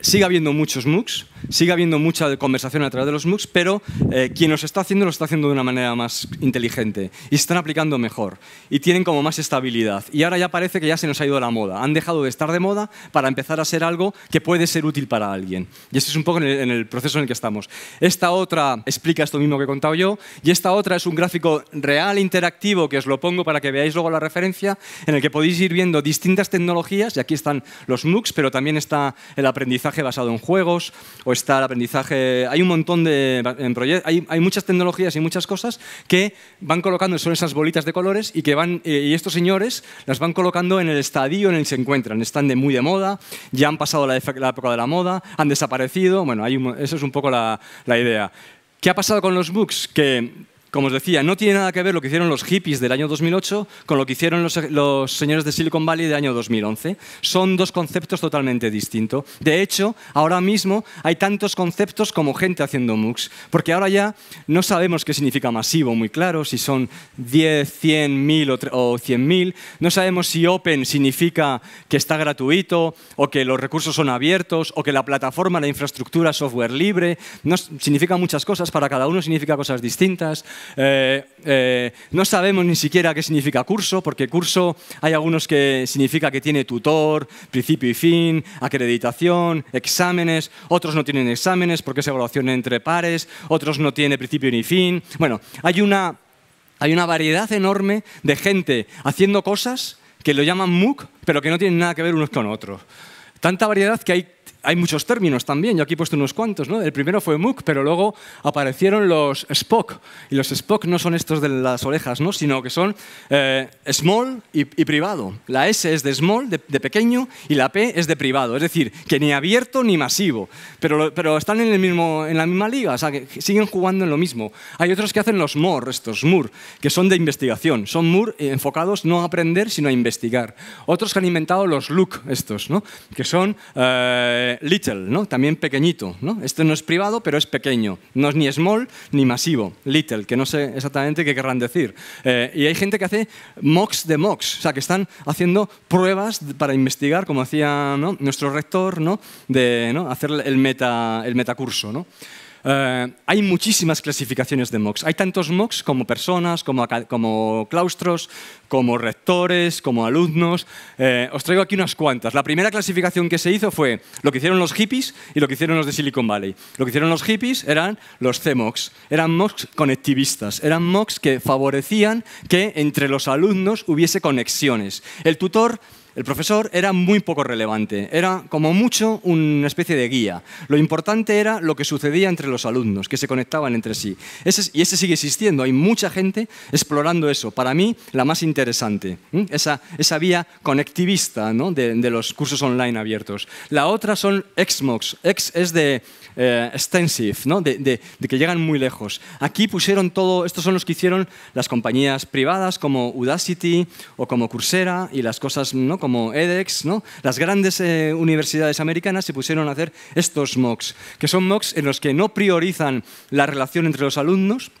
[SPEAKER 1] sigue habiendo muchos MOOCs, sigue habiendo mucha conversación a través de los MOOCs, pero eh, quien los está haciendo lo está haciendo de una manera más inteligente y se están aplicando mejor y tienen como más estabilidad. Y ahora ya parece que ya se nos ha ido la moda. Han dejado de estar de moda para empezar a ser algo que puede ser útil para alguien. Y ese es un poco en el, en el proceso en el que estamos. Esta otra explica esto mismo que he contado yo y esta otra es un gráfico real, interactivo, que os lo pongo para que veáis luego la referencia, en el que podéis ir viendo distintas tecnologías, y aquí están los MOOCs, pero también está el aprendizaje basado en juegos, o está el aprendizaje... Hay un montón de... Hay, muchas tecnologías y muchas cosas que van colocando, son esas bolitas de colores, y, que van, eh, y estos señores las van colocando en el estadio en el que se encuentran. Están de muy de moda, ya han pasado la, época de la moda, han desaparecido... Bueno, hay eso es un poco la, idea. ¿Qué ha pasado con los books? Que como os decía, no tiene nada que ver lo que hicieron los hippies del año 2008 con lo que hicieron los, señores de Silicon Valley del año 2011. Son dos conceptos totalmente distintos. De hecho, ahora mismo hay tantos conceptos como gente haciendo MOOCs, porque ahora ya no sabemos qué significa masivo muy claro, si son 10, 100, 1000 o 100.000. No sabemos si open significa que está gratuito o que los recursos son abiertos o que la plataforma, la infraestructura, software libre. No, significa muchas cosas, para cada uno significa cosas distintas. Eh, eh, no sabemos ni siquiera qué significa curso, porque curso hay algunos que significa que tiene tutor, principio y fin, acreditación, exámenes, otros no tienen exámenes porque es evaluación entre pares, otros no tiene principio ni fin. Bueno, hay una, hay una variedad enorme de gente haciendo cosas que lo llaman MOOC, pero que no tienen nada que ver unos con otros. Tanta variedad que hay hay muchos términos también, yo aquí he puesto unos cuantos, ¿no? El primero fue MOOC, pero luego aparecieron los SPOC, y los SPOC no son estos de las orejas, ¿no? Sino que son eh, small y, privado. La S es de small, de, pequeño, y la P es de privado, es decir, que ni abierto ni masivo, pero, pero están en, el mismo, en la misma liga, o sea, que siguen jugando en lo mismo. Hay otros que hacen los MOR, estos Moor que son de investigación, son MUR eh, enfocados no a aprender, sino a investigar. Otros que han inventado los LOOK, estos, ¿no? Que son... Eh, eh, little, ¿no? También pequeñito, ¿no? Este no es privado, pero es pequeño. No es ni small ni masivo. Little, que no sé exactamente qué querrán decir. Eh, y hay gente que hace mocks de mocks, o sea, que están haciendo pruebas para investigar, como hacía nuestro rector, ¿no? De ¿no? hacer el, meta, el metacurso, ¿no? Eh, hay muchísimas clasificaciones de MOOCs. Hay tantos MOOCs como personas, como, claustros, como rectores, como alumnos. Eh, os traigo aquí unas cuantas. La primera clasificación que se hizo fue lo que hicieron los hippies y lo que hicieron los de Silicon Valley. Lo que hicieron los hippies eran los CMOOCs. Eran MOOCs conectivistas. Eran MOOCs que favorecían que entre los alumnos hubiese conexiones. El tutor el profesor era muy poco relevante, era como mucho una especie de guía. Lo importante era lo que sucedía entre los alumnos, que se conectaban entre sí. y ese sigue existiendo, hay mucha gente explorando eso. Para mí, la más interesante, esa, vía conectivista de, los cursos online abiertos. La otra son XMOX. X es de eh, extensive, de, que llegan muy lejos. Aquí pusieron todo, estos son los que hicieron las compañías privadas como Udacity o como Coursera y las cosas ¿no? como edX, las grandes eh, universidades americanas se pusieron a hacer estos MOOCs, que son MOOCs en los que no priorizan la relación entre los alumnos,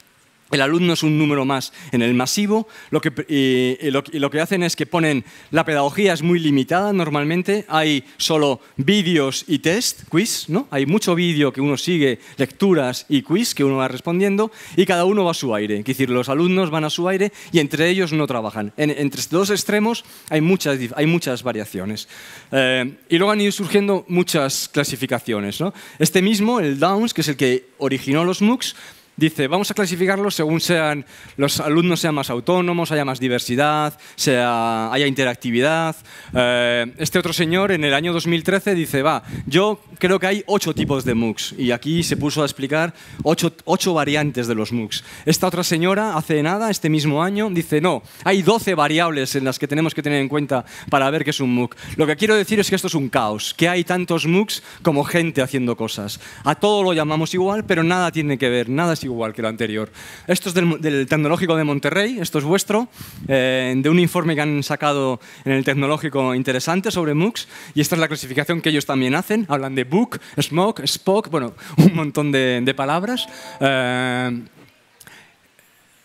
[SPEAKER 1] el alumno es un número más en el masivo. Lo que, eh, eh, lo, que hacen es que ponen, la pedagogía es muy limitada normalmente, hay solo vídeos y test, quiz, ¿no? Hay mucho vídeo que uno sigue, lecturas y quiz que uno va respondiendo y cada uno va a su aire. Es decir, los alumnos van a su aire y entre ellos no trabajan. entre dos extremos hay muchas, hay muchas variaciones. Eh, y luego han ido surgiendo muchas clasificaciones, Este mismo, el Downs, que es el que originó los MOOCs, dice, vamos a clasificarlos según sean los alumnos sean más autónomos, haya más diversidad, sea, haya interactividad. Eh, este otro señor en el año 2013 dice, va, yo creo que hay ocho tipos de MOOCs y aquí se puso a explicar ocho, variantes de los MOOCs. Esta otra señora, hace nada, este mismo año, dice, no, hay doce variables en las que tenemos que tener en cuenta para ver qué es un MOOC. Lo que quiero decir es que esto es un caos, que hay tantos MOOCs como gente haciendo cosas. A todo lo llamamos igual, pero nada tiene que ver, nada es igual que lo anterior. Esto es del, Tecnológico de Monterrey, esto es vuestro, eh, de un informe que han sacado en el Tecnológico interesante sobre MOOCs, y esta es la clasificación que ellos también hacen. Hablan de book, smoke, spoke, bueno, un montón de, palabras. Eh,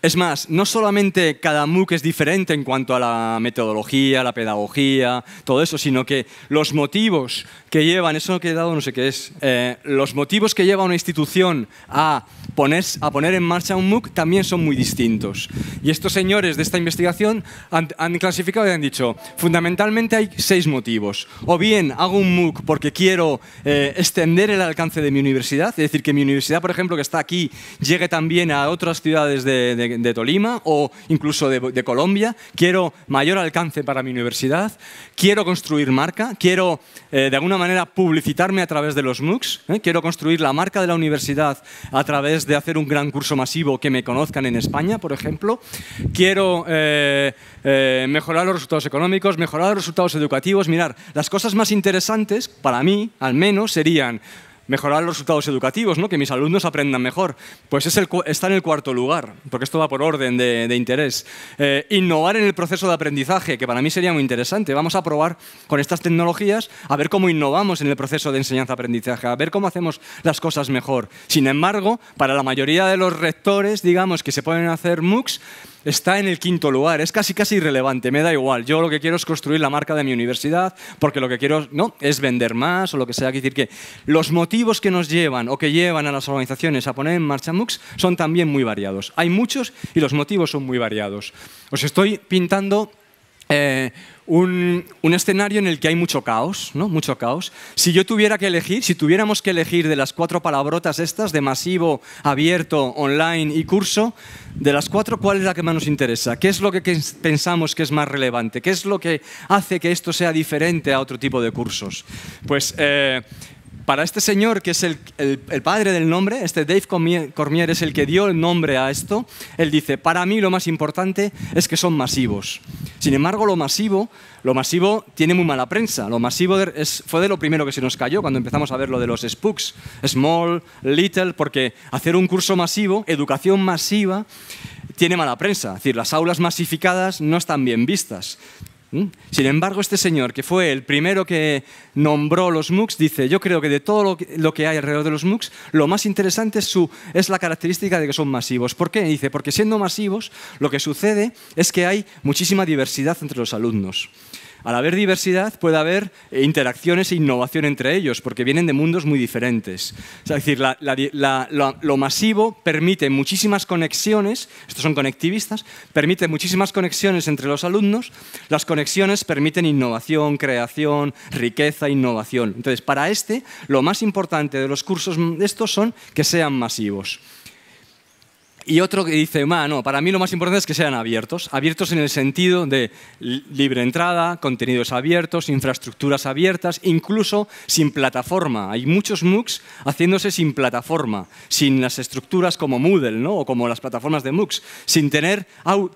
[SPEAKER 1] es más, no solamente cada MOOC es diferente en cuanto a la metodología, la pedagogía, todo eso, sino que los motivos que llevan, eso que he dado no sé qué es, eh, los motivos que lleva una institución a poner, a poner en marcha un MOOC también son muy distintos. Y estos señores de esta investigación han, clasificado y han dicho, fundamentalmente hay seis motivos. O bien hago un MOOC porque quiero eh, extender el alcance de mi universidad, es decir, que mi universidad, por ejemplo, que está aquí, llegue también a otras ciudades de de, Tolima o incluso de, Colombia. Quiero mayor alcance para mi universidad, quiero construir marca, quiero eh, de alguna manera publicitarme a través de los MOOCs, ¿eh? quiero construir la marca de la universidad a través de hacer un gran curso masivo que me conozcan en España, por ejemplo. Quiero eh, mejorar los resultados económicos, mejorar los resultados educativos. Mirar, las cosas más interesantes para mí, al menos, serían mejorar los resultados educativos, ¿no? que mis alumnos aprendan mejor. Pues es el, está en el cuarto lugar, porque esto va por orden de, interés. Eh, innovar en el proceso de aprendizaje, que para mí sería muy interesante. Vamos a probar con estas tecnologías a ver cómo innovamos en el proceso de enseñanza-aprendizaje, a ver cómo hacemos las cosas mejor. Sin embargo, para la mayoría de los rectores, digamos, que se pueden hacer MOOCs, está en el quinto lugar, es casi casi irrelevante, me da igual. Yo lo que quiero es construir la marca de mi universidad, porque lo que quiero no es vender más o lo que sea, quiero decir que los motivos que nos llevan o que llevan a las organizaciones a poner en marcha MOOCs son también muy variados. Hay muchos y los motivos son muy variados. Os estoy pintando eh, un, escenario en el que hay mucho caos, ¿no? Mucho caos. Si yo tuviera que elegir, si tuviéramos que elegir de las cuatro palabrotas estas, de masivo, abierto, online y curso, de las cuatro, ¿cuál es la que más nos interesa? ¿Qué es lo que pensamos que es más relevante? ¿Qué es lo que hace que esto sea diferente a otro tipo de cursos? Pues eh, para este señor, que es el, padre del nombre, este Dave Cormier es el que dio el nombre a esto, él dice, para mí lo más importante es que son masivos. Sin embargo, lo masivo, lo masivo tiene muy mala prensa. Lo masivo fue de lo primero que se nos cayó cuando empezamos a ver lo de los spooks, small, little, porque hacer un curso masivo, educación masiva, tiene mala prensa. Es decir, las aulas masificadas no están bien vistas. ¿Mm? Sin embargo, este señor, que fue el primero que nombró los MOOCs, dice, yo creo que de todo lo que, hay alrededor de los MOOCs, lo más interesante su, es la característica de que son masivos. ¿Por qué? Dice, porque siendo masivos, lo que sucede es que hay muchísima diversidad entre los alumnos. Al haber diversidad puede haber eh, interacciones e innovación entre ellos, porque vienen de mundos muy diferentes. Es decir, lo, masivo permite muchísimas conexiones, estos son conectivistas, permite muchísimas conexiones entre los alumnos, las conexiones permiten innovación, creación, riqueza, innovación. Entonces, para este, lo más importante de los cursos mm, de estos son que sean masivos. Y otro que dice, ma, para mí lo más importante es que sean abiertos. Abiertos en el sentido de libre entrada, contenidos abiertos, infraestructuras abiertas, incluso sin plataforma. Hay muchos MOOCs haciéndose sin plataforma, sin las estructuras como Moodle o como las plataformas de MOOCs, sin tener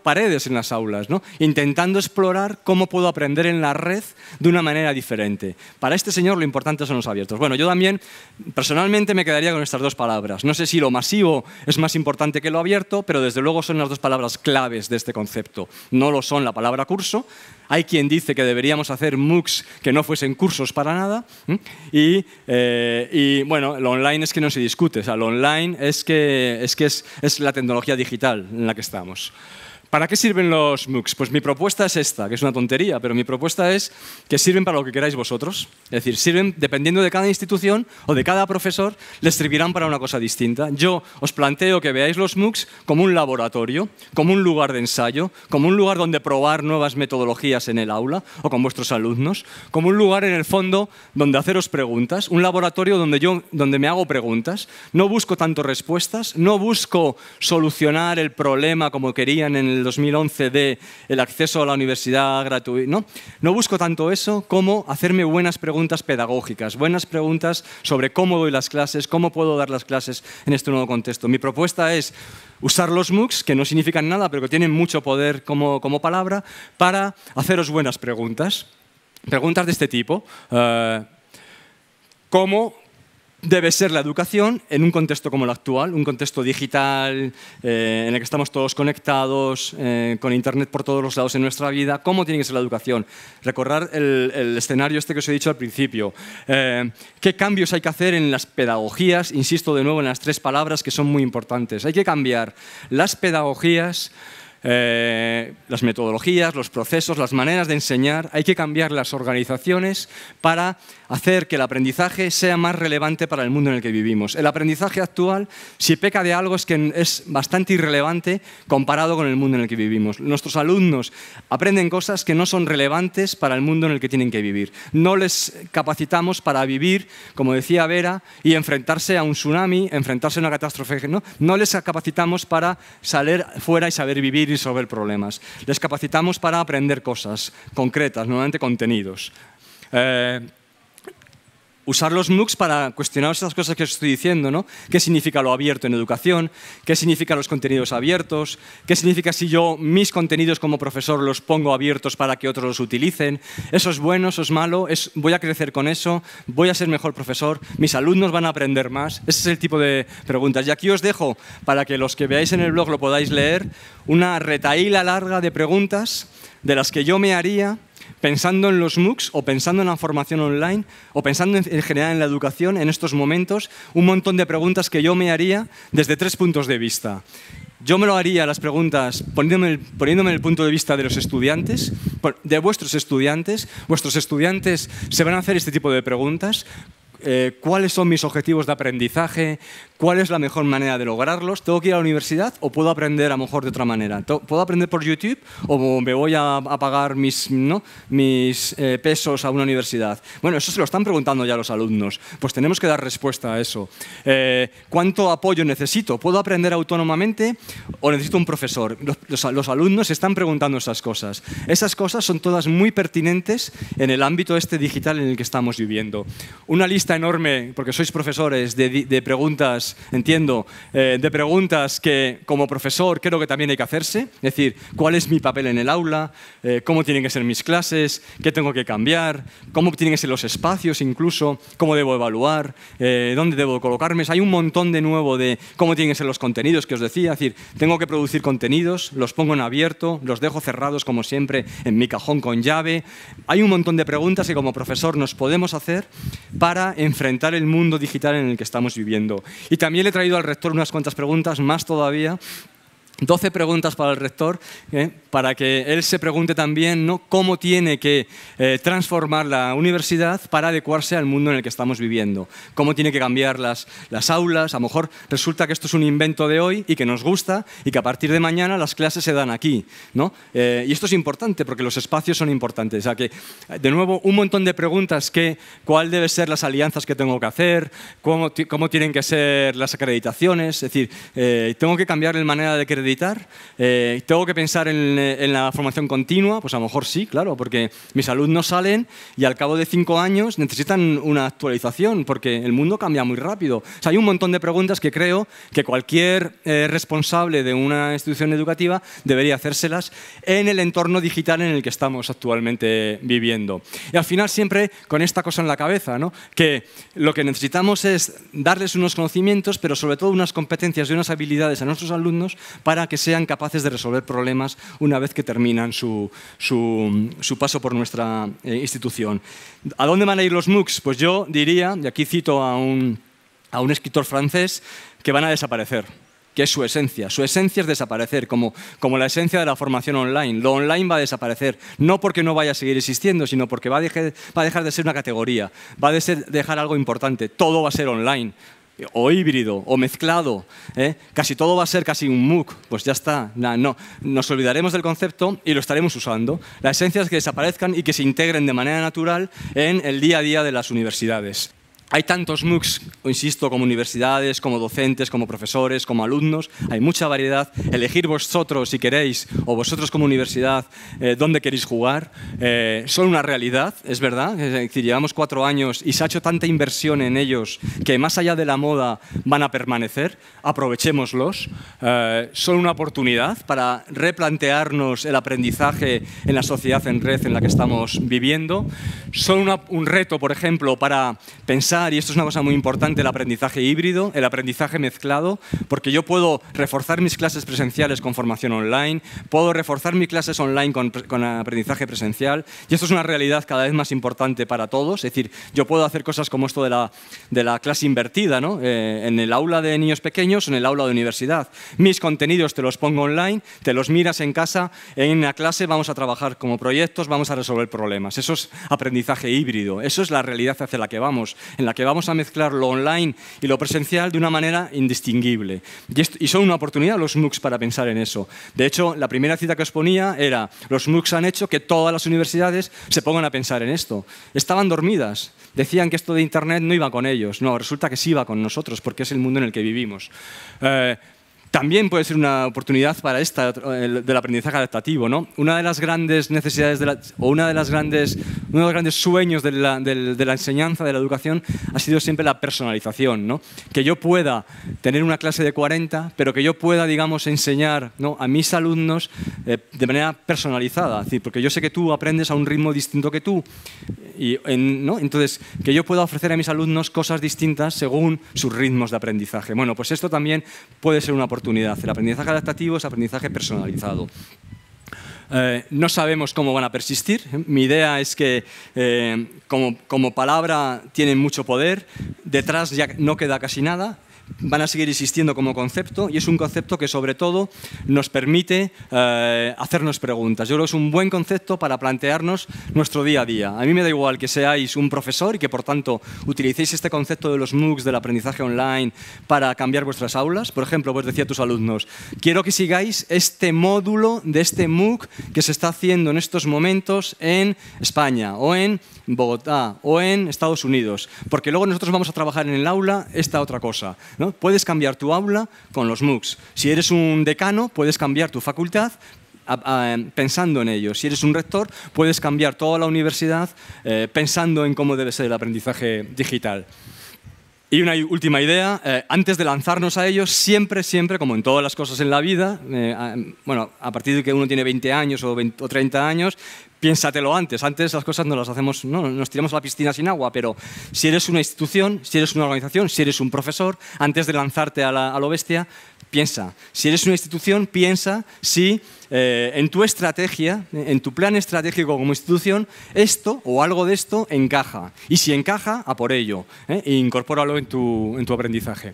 [SPEAKER 1] paredes en las aulas, ¿no? intentando explorar cómo puedo aprender en la red de una manera diferente. Para este señor lo importante son los abiertos. Bueno, yo también personalmente me quedaría con estas dos palabras. No sé si lo masivo es más importante que lo abierto, pero desde luego son las dos palabras claves de este concepto. No lo son la palabra curso. Hay quien dice que deberíamos hacer MOOCs que no fuesen cursos para nada. Eh, y, bueno, lo online es que no se discute. O sea, lo online es que, es, que es, es la tecnología digital en la que estamos. ¿Para qué sirven los MOOCs? Pues mi propuesta es esta, que es una tontería, pero mi propuesta es que sirven para lo que queráis vosotros. Es decir, sirven, dependiendo de cada institución o de cada profesor, les servirán para una cosa distinta. Yo os planteo que veáis los MOOCs como un laboratorio, como un lugar de ensayo, como un lugar donde probar nuevas metodologías en el aula o con vuestros alumnos, como un lugar en el fondo donde haceros preguntas, un laboratorio donde yo donde me hago preguntas. No busco tanto respuestas, no busco solucionar el problema como querían en el el 2011 de el acceso a la universidad gratuito. No, no busco tanto eso como hacerme buenas preguntas pedagógicas, buenas preguntas sobre cómo doy las clases, cómo puedo dar las clases en este nuevo contexto. Mi propuesta es usar los MOOCs, que no significan nada, pero que tienen mucho poder como, palabra, para haceros buenas preguntas. Preguntas de este tipo. Eh, ¿Cómo debe ser la educación en un contexto como el actual, un contexto digital eh, en el que estamos todos conectados, eh, con Internet por todos los lados en nuestra vida. ¿Cómo tiene que ser la educación? Recordar el, escenario este que os he dicho al principio. Eh, ¿Qué cambios hay que hacer en las pedagogías? Insisto de nuevo en las tres palabras que son muy importantes. Hay que cambiar las pedagogías eh, las metodologías, los procesos, las maneras de enseñar. Hay que cambiar las organizaciones para hacer que el aprendizaje sea más relevante para el mundo en el que vivimos. El aprendizaje actual, si peca de algo, es que es bastante irrelevante comparado con el mundo en el que vivimos. Nuestros alumnos aprenden cosas que no son relevantes para el mundo en el que tienen que vivir. No les capacitamos para vivir, como decía Vera, y enfrentarse a un tsunami, enfrentarse a una catástrofe. No, no les capacitamos para salir fuera y saber vivir y resolver problemas. Les capacitamos para aprender cosas concretas, normalmente contenidos. Eh, usar los MOOCs para cuestionar esas cosas que os estoy diciendo, ¿no? ¿Qué significa lo abierto en educación? ¿Qué significa los contenidos abiertos? ¿Qué significa si yo mis contenidos como profesor los pongo abiertos para que otros los utilicen? ¿Eso es bueno? ¿Eso es malo? ¿Voy a crecer con eso? ¿Voy a ser mejor profesor? ¿Mis alumnos van a aprender más? Ese es el tipo de preguntas. Y aquí os dejo, para que los que veáis en el blog lo podáis leer, una retaíla larga de preguntas de las que yo me haría pensando en los MOOCs o pensando en la formación online o pensando en, general en la educación en estos momentos, un montón de preguntas que yo me haría desde tres puntos de vista. Yo me lo haría las preguntas poniéndome, en poniéndome el punto de vista de los estudiantes, de vuestros estudiantes. Vuestros estudiantes se van a hacer este tipo de preguntas. Eh, cuáles son mis objetivos de aprendizaje, cuál es la mejor manera de lograrlos. ¿Tengo que ir a la universidad o puedo aprender a lo mejor de otra manera? ¿Puedo aprender por YouTube o me voy a, pagar mis, ¿no? mis eh, pesos a una universidad? Bueno, eso se lo están preguntando ya los alumnos. Pues tenemos que dar respuesta a eso. Eh, ¿Cuánto apoyo necesito? ¿Puedo aprender autónomamente o necesito un profesor? Los, los alumnos se están preguntando esas cosas. Esas cosas son todas muy pertinentes en el ámbito este digital en el que estamos viviendo. Una lista enorme, porque sois profesores, de, preguntas, entiendo, eh, de preguntas que como profesor creo que también hay que hacerse. Es decir, ¿cuál es mi papel en el aula? Eh, ¿Cómo tienen que ser mis clases? ¿Qué tengo que cambiar? ¿Cómo tienen que ser los espacios incluso? ¿Cómo debo evaluar? Eh, ¿Dónde debo colocarme? Hay un montón de nuevo de cómo tienen que ser los contenidos que os decía. Es decir, tengo que producir contenidos, los pongo en abierto, los dejo cerrados como siempre en mi cajón con llave. Hay un montón de preguntas que como profesor nos podemos hacer para enfrentar el mundo digital en el que estamos viviendo. Y también le he traído al rector unas cuantas preguntas, más todavía. 12 preguntas para el rector. ¿eh? para que él se pregunte también ¿no? cómo tiene que eh, transformar la universidad para adecuarse al mundo en el que estamos viviendo, cómo tiene que cambiar las, aulas. A lo mejor resulta que esto es un invento de hoy y que nos gusta y que a partir de mañana las clases se dan aquí. Eh, y esto es importante porque los espacios son importantes. O que, de nuevo, un montón de preguntas que cuál debe ser las alianzas que tengo que hacer, cómo, tienen que ser las acreditaciones, es decir, eh, tengo que cambiar la manera de acreditar, tengo que pensar en eh, en la formación continua? Pues a lo mejor sí, claro, porque mis alumnos salen y al cabo de cinco años necesitan una actualización, porque el mundo cambia muy rápido. hay un montón de preguntas que creo que cualquier eh, responsable de una institución educativa debería hacérselas en el entorno digital en el que estamos actualmente viviendo. Y al final siempre con esta cosa en la cabeza, ¿no? que lo que necesitamos es darles unos conocimientos, pero sobre todo unas competencias y unas habilidades a nuestros alumnos para que sean capaces de resolver problemas, una vez que terminan su, su, su paso por nuestra eh, institución. ¿A dónde van a ir los MOOCs? Pues yo diría, y aquí cito a un, a un escritor francés, que van a desaparecer que es su esencia. Su esencia es desaparecer, como, como la esencia de la formación online. Lo online va a desaparecer, no porque no vaya a seguir existiendo, sino porque va a, va a dejar de ser una categoría, va a dejar algo importante. Todo va a ser online o híbrido, o mezclado. ¿eh? Casi todo va a ser casi un MOOC, pues ya está. no, nos olvidaremos del concepto y lo estaremos usando. La esencia es que desaparezcan y que se integren de manera natural en el día a día de las universidades. Hay tantos MOOCs, insisto, como universidades, como docentes, como profesores, como alumnos. Hay mucha variedad. Elegir vosotros si queréis, o vosotros como universidad, eh, dónde queréis jugar. Eh, son una realidad, es verdad. Es decir, llevamos cuatro años y se ha hecho tanta inversión en ellos que más allá de la moda van a permanecer. Aprovechémoslos. Eh, son una oportunidad para replantearnos el aprendizaje en la sociedad en red en la que estamos viviendo. Son un reto, por ejemplo, para pensar y esto es una cosa muy importante, el aprendizaje híbrido, el aprendizaje mezclado, porque yo puedo reforzar mis clases presenciales con formación online, puedo reforzar mis clases online con, aprendizaje presencial, y esto es una realidad cada vez más importante para todos, es decir, yo puedo hacer cosas como esto de la, de la clase invertida, ¿no? Eh, en el aula de niños pequeños, en el aula de universidad. Mis contenidos te los pongo online, te los miras en casa, en la clase vamos a trabajar como proyectos, vamos a resolver problemas. Eso es aprendizaje híbrido, eso es la realidad hacia la que vamos en que vamos a mezclar lo online y lo presencial de una manera indistinguible. Y, son una oportunidad los MOOCs para pensar en eso. De hecho, la primera cita que os ponía era, los MOOCs han hecho que todas las universidades se pongan a pensar en esto. Estaban dormidas, decían que esto de Internet no iba con ellos. No, resulta que sí iba con nosotros, porque es el mundo en el que vivimos. Eh, también puede ser una oportunidad para esta, del aprendizaje adaptativo. ¿no? Una de las grandes necesidades de la, o una de las grandes, uno de los grandes sueños de la, enseñanza, de la educación, ha sido siempre la personalización. ¿no? Que yo pueda tener una clase de 40, pero que yo pueda, digamos, enseñar a mis alumnos eh, de manera personalizada. porque yo sé que tú aprendes a un ritmo distinto que tú. Y ¿no? Entonces, que yo pueda ofrecer a mis alumnos cosas distintas según sus ritmos de aprendizaje. Bueno, pues esto también puede ser una oportunidad el aprendizaje adaptativo es aprendizaje personalizado. Eh, no sabemos cómo van a persistir. Mi idea es que eh, como, como palabra tienen mucho poder, detrás ya no queda casi nada, van a seguir existiendo como concepto y es un concepto que sobre todo nos permite eh, hacernos preguntas. Yo creo que es un buen concepto para plantearnos nuestro día a día. A mí me da igual que seáis un profesor y que por tanto utilicéis este concepto de los MOOCs, del aprendizaje online, para cambiar vuestras aulas. Por ejemplo, pues decía a tus alumnos, quiero que sigáis este módulo de este MOOC que se está haciendo en estos momentos en España o en Bogotá o en Estados Unidos, porque luego nosotros vamos a trabajar en el aula esta otra cosa. Puedes cambiar tu aula con los MOOCs. Si eres un decano, puedes cambiar tu facultad pensando en ello. Si eres un rector, puedes cambiar toda la universidad eh, pensando en cómo debe ser el aprendizaje digital. Y una última idea, eh, antes de lanzarnos a ellos, siempre, siempre, como en todas las cosas en la vida, eh, bueno, a partir de que uno tiene 20 años o 30 años, piénsatelo antes. Antes las cosas no las hacemos, no nos tiramos a la piscina sin agua, pero si eres una institución, si eres una organización, si eres un profesor, antes de lanzarte a, la, a lo bestia, piensa. Si eres una institución, piensa si eh, en tu estrategia, en tu plan estratégico como institución, esto o algo de esto encaja. Y si encaja, a por ello. ¿eh? E incorpóralo en tu, en tu aprendizaje.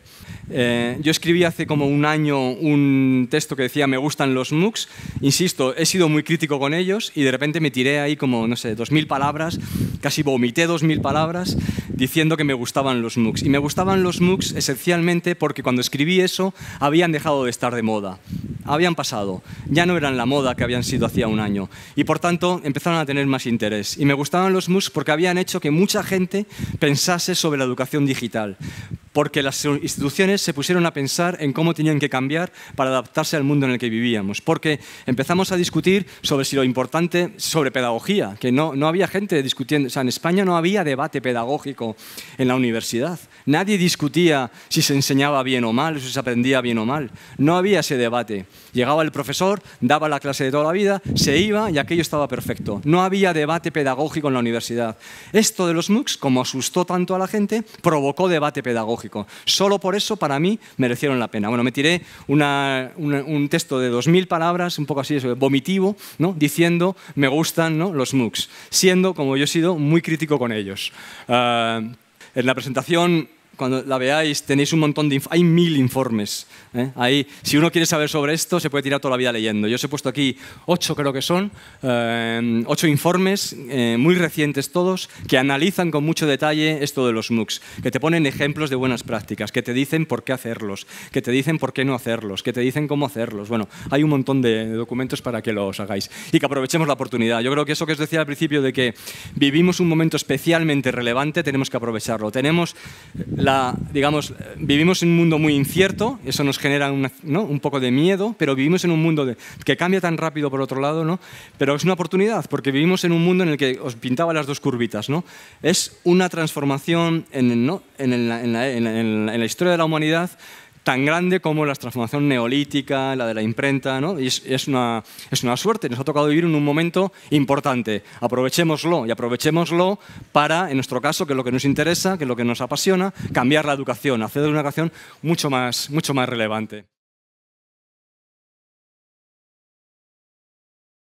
[SPEAKER 1] Eh, yo escribí hace como un año un texto que decía me gustan los MOOCs. Insisto, he sido muy crítico con ellos y de repente me tiré ahí como, no sé, dos mil palabras, casi vomité dos mil palabras diciendo que me gustaban los MOOCs. Y me gustaban los MOOCs esencialmente porque cuando escribí eso habían dejado de estar de moda. Habían pasado. Ya no era la moda que habían sido hacía un año. Y por tanto empezaron a tener más interés. Y me gustaban los MOOCs porque habían hecho que mucha gente pensase sobre la educación digital. Porque las instituciones se pusieron a pensar en cómo tenían que cambiar para adaptarse al mundo en el que vivíamos. Porque empezamos a discutir sobre si lo importante, sobre pedagogía, que no, no había gente discutiendo. O sea, en España no había debate pedagógico en la universidad. Nadie discutía si se enseñaba bien o mal, si se aprendía bien o mal. No había ese debate. Llegaba el profesor, daba la clase de toda la vida, se iba y aquello estaba perfecto. No había debate pedagógico en la universidad. Esto de los MOOCs, como asustó tanto a la gente, provocó debate pedagógico. Solo por eso, para mí, merecieron la pena. Bueno, me tiré un texto de 2.000 palabras, un poco así, vomitivo, ¿no? diciendo, me gustan los MOOCs, siendo, como yo he sido, muy crítico con ellos. Ah, en la presentación cuando la veáis, tenéis un montón de... Hay mil informes. ¿eh? Ahí, si uno quiere saber sobre esto, se puede tirar toda la vida leyendo. Yo os he puesto aquí ocho, creo que son, eh, ocho informes, eh, muy recientes todos, que analizan con mucho detalle esto de los MOOCs, que te ponen ejemplos de buenas prácticas, que te dicen por qué hacerlos, que te dicen por qué no hacerlos, que te dicen cómo hacerlos. Bueno, hay un montón de documentos para que los hagáis y que aprovechemos la oportunidad. Yo creo que eso que os decía al principio de que vivimos un momento especialmente relevante, tenemos que aprovecharlo. Tenemos digamos, vivimos en un mundo muy incierto, eso nos genera un poco de miedo, pero vivimos en un mundo que cambia tan rápido por otro lado, ¿no? pero es una oportunidad, porque vivimos en un mundo en el que os pintaba las dos curvitas. ¿no? Es una transformación en, en, en la historia de la humanidad tan grande como la transformación neolítica, la de la imprenta, ¿no? Y es, una, es una suerte, nos ha tocado vivir en un momento importante. Aprovechémoslo y aprovechémoslo para, en nuestro caso, que es lo que nos interesa, que es lo que nos apasiona, cambiar la educación, hacer de una educación mucho más, mucho más relevante.